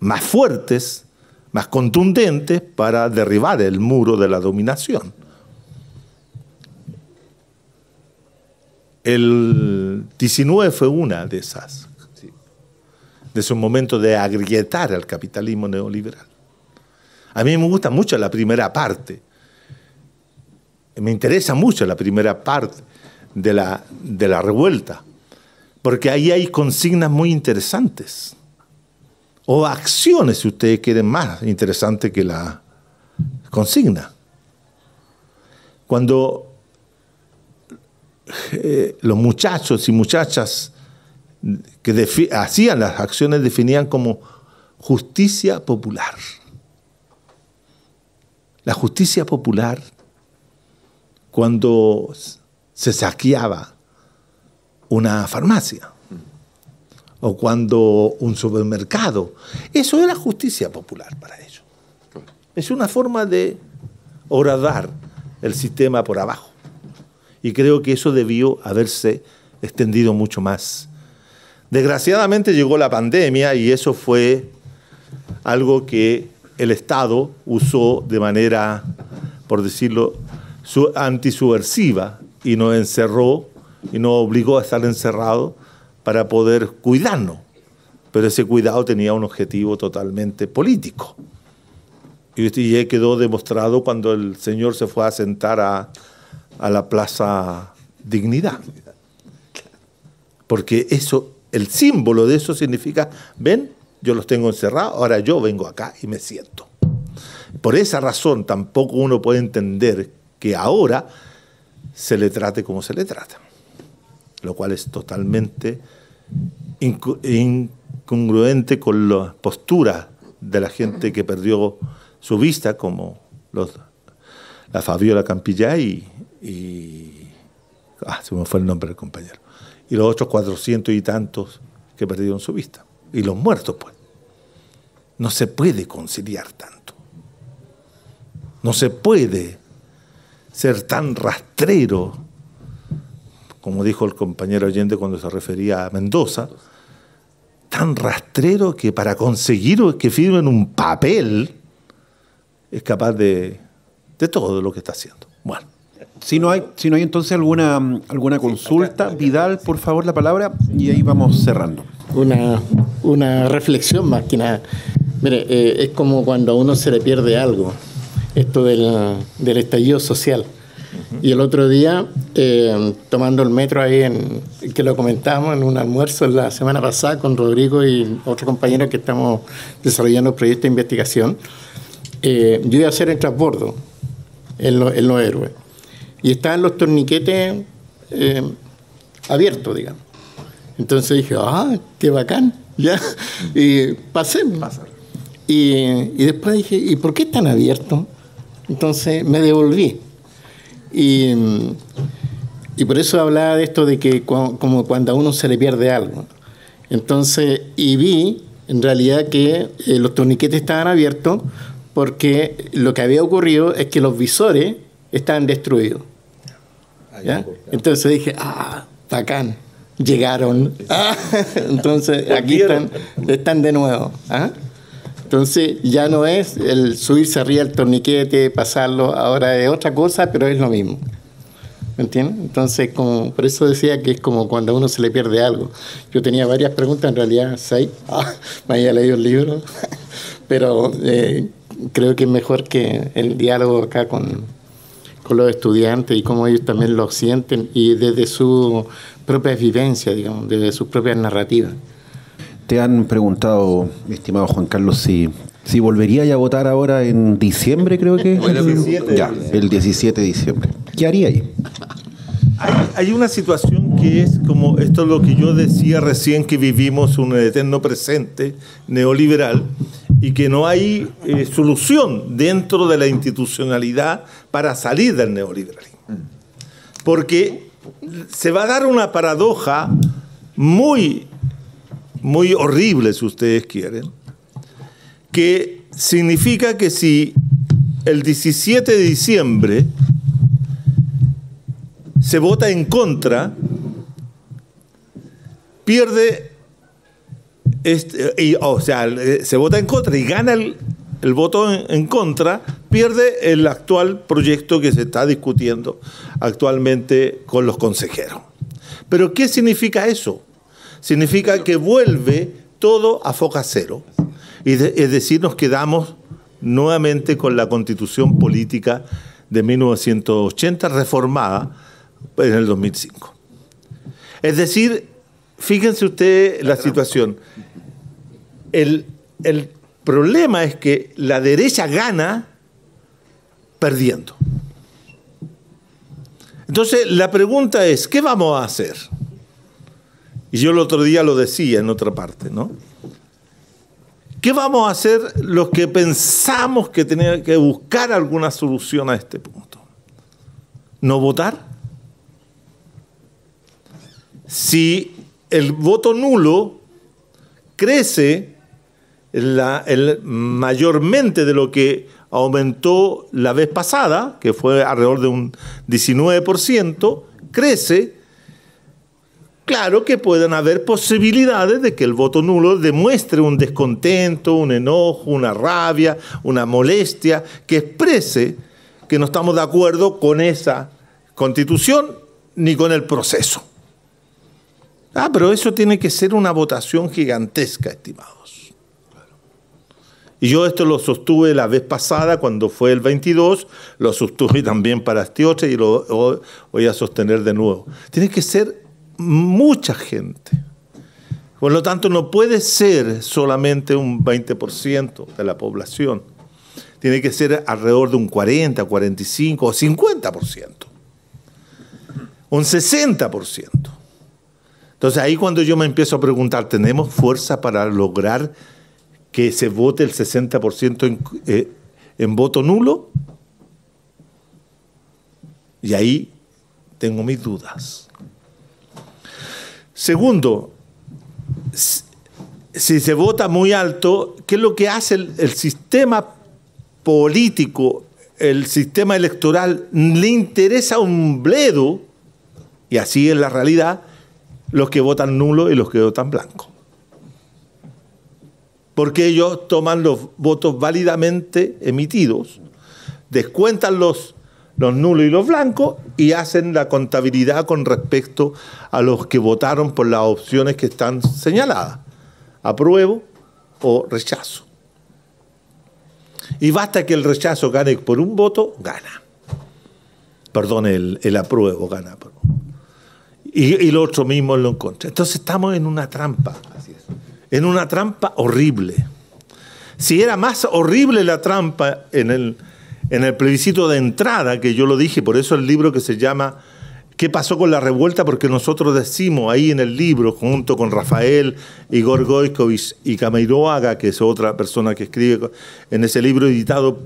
más fuertes, más contundentes para derribar el muro de la dominación. El 19 fue una de esas, de esos momentos de agrietar al capitalismo neoliberal. A mí me gusta mucho la primera parte, me interesa mucho la primera parte de la revuelta, porque ahí hay consignas muy interesantes o acciones, si ustedes quieren, más interesante que la consigna. Cuando eh, los muchachos y muchachas que hacían las acciones definían como justicia popular. La justicia popular, cuando se saqueaba una farmacia, o cuando un supermercado. Eso era justicia popular para ellos. Es una forma de horadar el sistema por abajo. Y creo que eso debió haberse extendido mucho más. Desgraciadamente llegó la pandemia y eso fue algo que el Estado usó de manera, por decirlo, antisubversiva y nos encerró y nos obligó a estar encerrado para poder cuidarnos. Pero ese cuidado tenía un objetivo totalmente político. Y quedó demostrado cuando el Señor se fue a sentar a, la Plaza Dignidad. Porque eso, el símbolo de eso significa, ven, yo los tengo encerrados, ahora yo vengo acá y me siento. Por esa razón tampoco uno puede entender que ahora se le trate como se le trata, lo cual es totalmente incongruente con la postura de la gente que perdió su vista, como los, la Fabiola campilla y, ah, se me fue el nombre del compañero, y los otros cuatrocientos y tantos que perdieron su vista, y los muertos, pues. No se puede conciliar tanto. No se puede ser tan rastrero como dijo el compañero Allende cuando se refería a Mendoza, tan rastrero que para conseguir que firmen un papel es capaz de, todo lo que está haciendo. Bueno. Si no hay, si no hay entonces alguna, alguna consulta, Vidal, por favor, la palabra, y ahí vamos cerrando. Una, reflexión más que nada. Mire, eh, es como cuando a uno se le pierde algo, esto del, del estallido social y el otro día, eh, tomando el metro ahí, en, que lo comentamos en un almuerzo la semana pasada con Rodrigo y otro compañero que estamos desarrollando proyectos de investigación, eh, yo iba a hacer el transbordo en, en, los héroes. Y estaban los torniquetes eh, abiertos, digamos. Entonces dije, ah, qué bacán, ya. Y pasé. Y, y después dije, ¿y por qué están abiertos? Entonces me devolví y, y por eso hablaba de esto de que como cuando a uno se le pierde algo. Entonces, y vi en realidad que eh, los torniquetes estaban abiertos porque lo que había ocurrido es que los visores estaban destruidos. Entonces dije, ah, bacán, llegaron. entonces aquí están, están de nuevo. ¿ah? Entonces ya no es el subirse arriba el torniquete, pasarlo, ahora es otra cosa, pero es lo mismo. ¿Me entiendes? Entonces, por eso decía que es como cuando a uno se le pierde algo. Yo tenía varias preguntas, en realidad seis. Ah, me había leído el libro. Pero eh, creo que es mejor que el diálogo acá con, con los estudiantes y cómo ellos también lo sienten y desde su propia vivencia, digamos, desde sus propias narrativas. Te han preguntado, estimado Juan Carlos, si, si volvería a votar ahora en diciembre, creo que. Bueno, el 17 de diciembre. ¿Qué haría ahí? Hay, una situación que es como esto es lo que yo decía recién que vivimos un eterno presente neoliberal y que no hay eh, solución dentro de la institucionalidad para salir del neoliberalismo. Mm. Porque se va a dar una paradoja muy muy horrible si ustedes quieren, que significa que si el 17 de diciembre se vota en contra, pierde, este, o sea, se vota en contra y gana el, voto en, contra, pierde el actual proyecto que se está discutiendo actualmente con los consejeros. Pero ¿qué significa eso? significa que vuelve todo a foca cero. es decir, nos quedamos nuevamente con la constitución política de 1980 reformada en el 2005. Es decir, fíjense ustedes la, situación. El, el problema es que la derecha gana perdiendo. Entonces, la pregunta es, ¿qué vamos a hacer? Y yo el otro día lo decía en otra parte, ¿no? ¿Qué vamos a hacer los que pensamos que tenemos que buscar alguna solución a este punto? ¿No votar? Si el voto nulo crece el, mayormente de lo que aumentó la vez pasada, que fue alrededor de un 19%, crece Claro que pueden haber posibilidades de que el voto nulo demuestre un descontento, un enojo, una rabia, una molestia, que exprese que no estamos de acuerdo con esa constitución ni con el proceso. Ah, pero eso tiene que ser una votación gigantesca, estimados. Y yo esto lo sostuve la vez pasada, cuando fue el 22, lo sostuve también para este otro y lo voy a sostener de nuevo. Tiene que ser mucha gente. Por lo tanto, no puede ser solamente un 20% de la población. Tiene que ser alrededor de un 40, 45 o 50%. Un 60%. Entonces ahí cuando yo me empiezo a preguntar, ¿tenemos fuerza para lograr que se vote el 60% en, eh, en voto nulo? Y ahí tengo mis dudas. Segundo, si se vota muy alto, ¿qué es lo que hace el, sistema político, el sistema electoral? Le interesa un bledo, y así es la realidad, los que votan nulo y los que votan blanco. Porque ellos toman los votos válidamente emitidos, descuentan los los nulos y los blancos y hacen la contabilidad con respecto a los que votaron por las opciones que están señaladas. Apruebo o rechazo. Y basta que el rechazo gane por un voto, gana. Perdón, el, apruebo gana. Y, y, lo otro mismo lo en Entonces estamos en una trampa. En una trampa horrible. Si era más horrible la trampa en el en el plebiscito de entrada, que yo lo dije, por eso el libro que se llama ¿Qué pasó con la revuelta? Porque nosotros decimos ahí en el libro, junto con Rafael, Igor Goykovich y Cameiroaga, que es otra persona que escribe en ese libro editado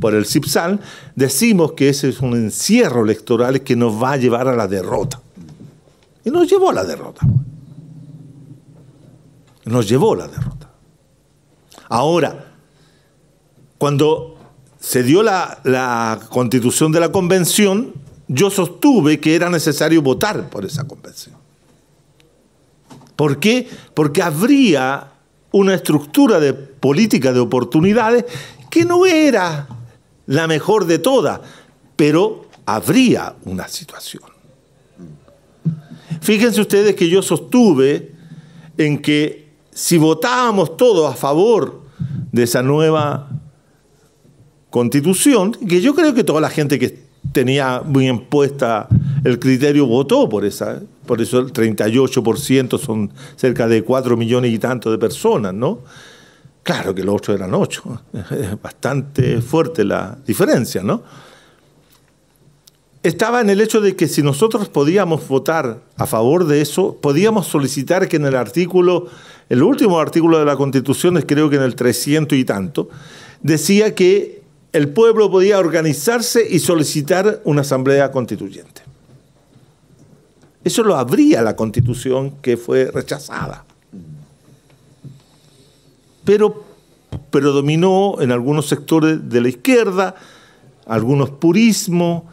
por el CIPSAL, decimos que ese es un encierro electoral que nos va a llevar a la derrota. Y nos llevó a la derrota. Nos llevó a la derrota. Ahora, cuando se dio la, constitución de la convención, yo sostuve que era necesario votar por esa convención. ¿Por qué? Porque habría una estructura de política de oportunidades que no era la mejor de todas, pero habría una situación. Fíjense ustedes que yo sostuve en que si votábamos todos a favor de esa nueva constitución, que yo creo que toda la gente que tenía muy puesta el criterio votó por esa, por eso el 38% son cerca de 4 millones y tanto de personas, ¿no? Claro que los otros eran 8, bastante fuerte la diferencia, ¿no? Estaba en el hecho de que si nosotros podíamos votar a favor de eso, podíamos solicitar que en el artículo, el último artículo de la Constitución, es creo que en el 300 y tanto, decía que el pueblo podía organizarse y solicitar una asamblea constituyente. Eso lo abría la constitución que fue rechazada. Pero dominó en algunos sectores de la izquierda, algunos purismos,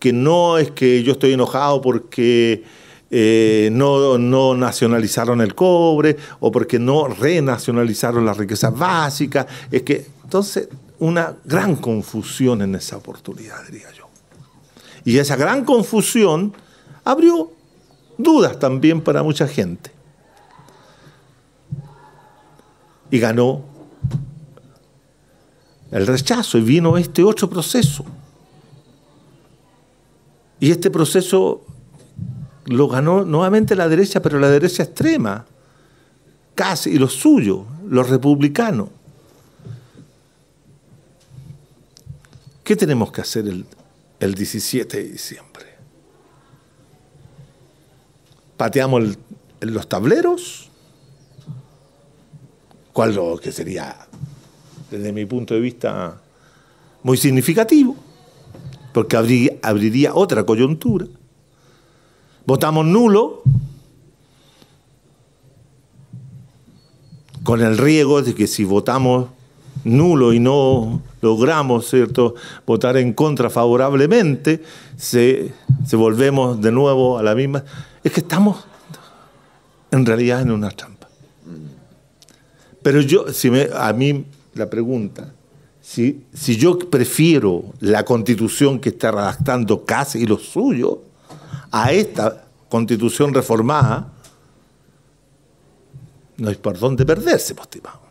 que no es que yo estoy enojado porque eh, no, no, nacionalizaron el cobre o porque no renacionalizaron las riquezas básicas. Es que, entonces, una gran confusión en esa oportunidad, diría yo. Y esa gran confusión abrió dudas también para mucha gente. Y ganó el rechazo y vino este otro proceso. Y este proceso lo ganó nuevamente la derecha, pero la derecha extrema, casi, y los suyos, los republicanos. ¿Qué tenemos que hacer el, 17 de diciembre? ¿Pateamos los tableros? ¿Cuál lo que sería, desde mi punto de vista, muy significativo? Porque abriría otra coyuntura. Votamos nulo con el riesgo de que si votamos nulo y no logramos ¿cierto? votar en contra favorablemente, se, volvemos de nuevo a la misma. Es que estamos en realidad en una trampa. Pero yo, si me, a mí la pregunta, si, yo prefiero la constitución que está redactando casi lo suyo a esta constitución reformada, no hay por dónde perderse, postimado. Pues,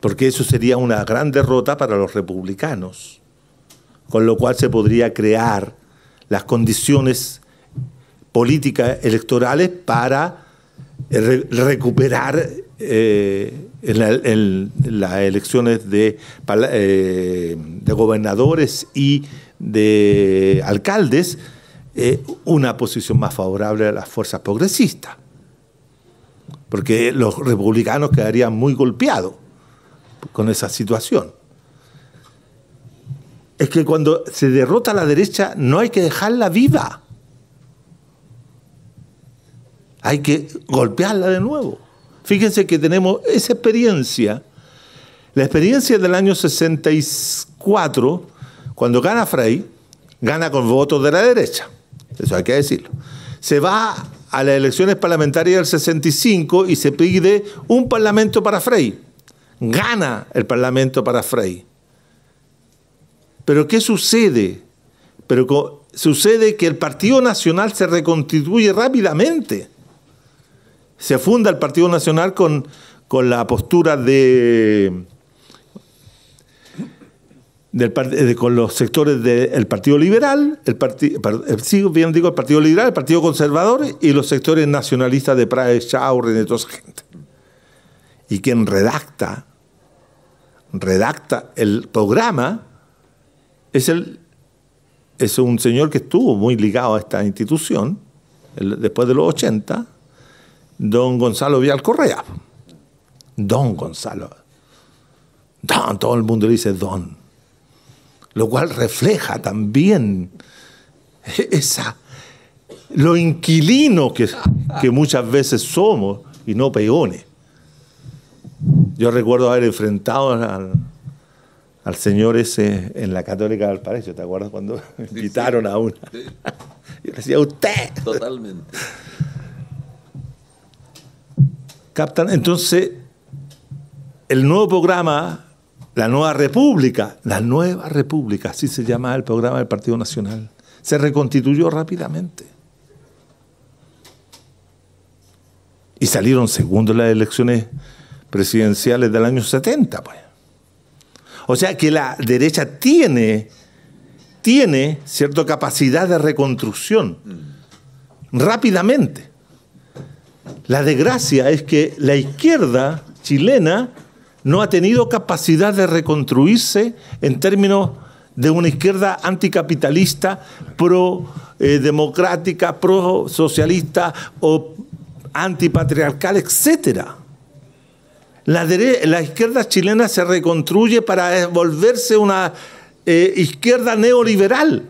porque eso sería una gran derrota para los republicanos, con lo cual se podría crear las condiciones políticas electorales para eh, recuperar eh, en, las elecciones eh, de, gobernadores y de alcaldes una posición más favorable a las fuerzas progresistas, porque los republicanos quedarían muy golpeados con esa situación. Es que cuando se derrota la derecha no hay que dejarla viva. Hay que golpearla de nuevo. Fíjense que tenemos esa experiencia. La experiencia del año 64, cuando gana Frey, gana con votos de la derecha. Eso hay que decirlo. Se va a las elecciones parlamentarias del 65 y se pide un parlamento para Frey gana el Parlamento para Frey. Pero ¿qué sucede? Pero sucede que el Partido Nacional se reconstituye rápidamente. Se funda el Partido Nacional con, con la postura de, del, con los sectores del Partido Liberal, el, eh, digo, el Partido Liberal, Partido Conservador y los sectores nacionalistas de Praes, y de toda esa gente y quien redacta, redacta el programa, es, es un señor que estuvo muy ligado a esta institución, después de los 80, don Gonzalo Vial Correa. Don Gonzalo. Don, todo el mundo dice don. Lo cual refleja también esa, inquilino que, que muchas veces somos y no peones. Yo recuerdo haber enfrentado al, señor ese en la Católica del yo ¿te acuerdas cuando me invitaron a una? Yo le decía, usted. Totalmente. ¿Captan? Entonces, el nuevo programa, la nueva república, la nueva república, así se llama el programa del Partido Nacional, se reconstituyó rápidamente. Y salieron segundos las elecciones presidenciales del año 70, pues. O sea que la derecha tiene, tiene cierta capacidad de reconstrucción rápidamente. La desgracia es que la izquierda chilena no ha tenido capacidad de reconstruirse en términos de una izquierda anticapitalista, pro eh, democrática, pro socialista o antipatriarcal, etcétera. La, izquierda chilena se reconstruye para volverse una eh, izquierda neoliberal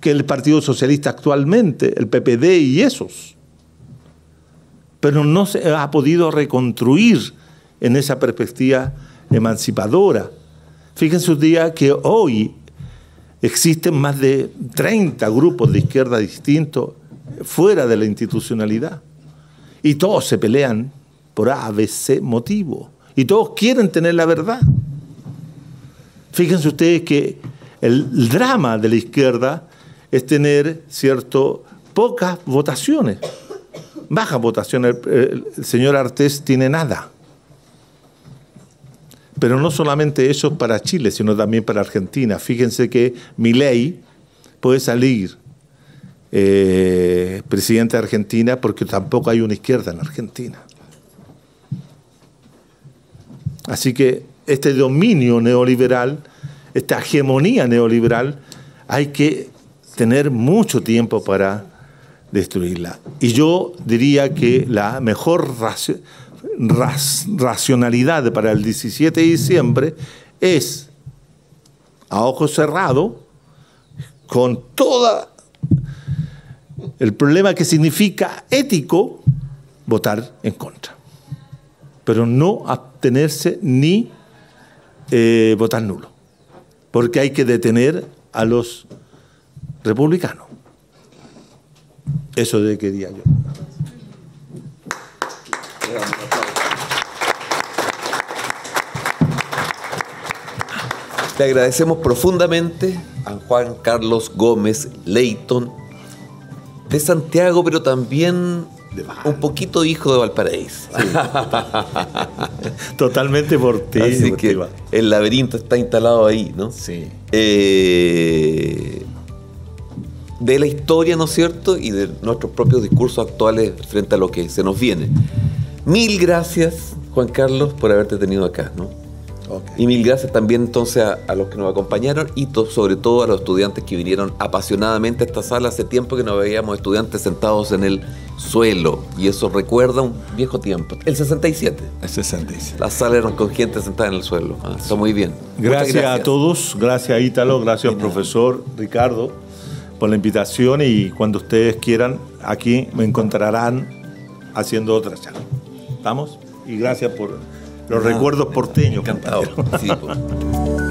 que el Partido Socialista actualmente, el PPD y esos. Pero no se ha podido reconstruir en esa perspectiva emancipadora. Fíjense un día que hoy existen más de 30 grupos de izquierda distintos fuera de la institucionalidad y todos se pelean por ABC motivo. Y todos quieren tener la verdad. Fíjense ustedes que el drama de la izquierda es tener, ¿cierto?, pocas votaciones. Baja votaciones, El, señor Artés tiene nada. Pero no solamente eso para Chile, sino también para Argentina. Fíjense que Milei puede salir eh, presidente de Argentina porque tampoco hay una izquierda en Argentina. Así que este dominio neoliberal, esta hegemonía neoliberal, hay que tener mucho tiempo para destruirla. Y yo diría que la mejor racionalidad para el 17 de diciembre es, a ojos cerrado, con todo el problema que significa ético, votar en contra. Pero no a tenerse ni eh, votar nulo, porque hay que detener a los republicanos. Eso de quería yo. Le agradecemos profundamente a Juan Carlos Gómez Leyton de Santiago, pero también un poquito hijo de Valparaíso. Totalmente por ti. el laberinto está instalado ahí, ¿no? Sí. Eh, de la historia, ¿no es cierto? Y de nuestros propios discursos actuales frente a lo que se nos viene. Mil gracias, Juan Carlos, por haberte tenido acá, ¿no? Y mil gracias también entonces a, los que nos acompañaron y sobre todo a los estudiantes que vinieron apasionadamente a esta sala. Hace tiempo que no veíamos estudiantes sentados en el suelo y eso recuerda un viejo tiempo. El 67. El 67. La sala eran con gente sentada en el suelo. está muy bien. Gracias, a todos, gracias Ítalo, gracias profesor Ricardo por la invitación y cuando ustedes quieran aquí me encontrarán haciendo otra charla. ¿Estamos? Y gracias por... Los recuerdos porteños. cantados.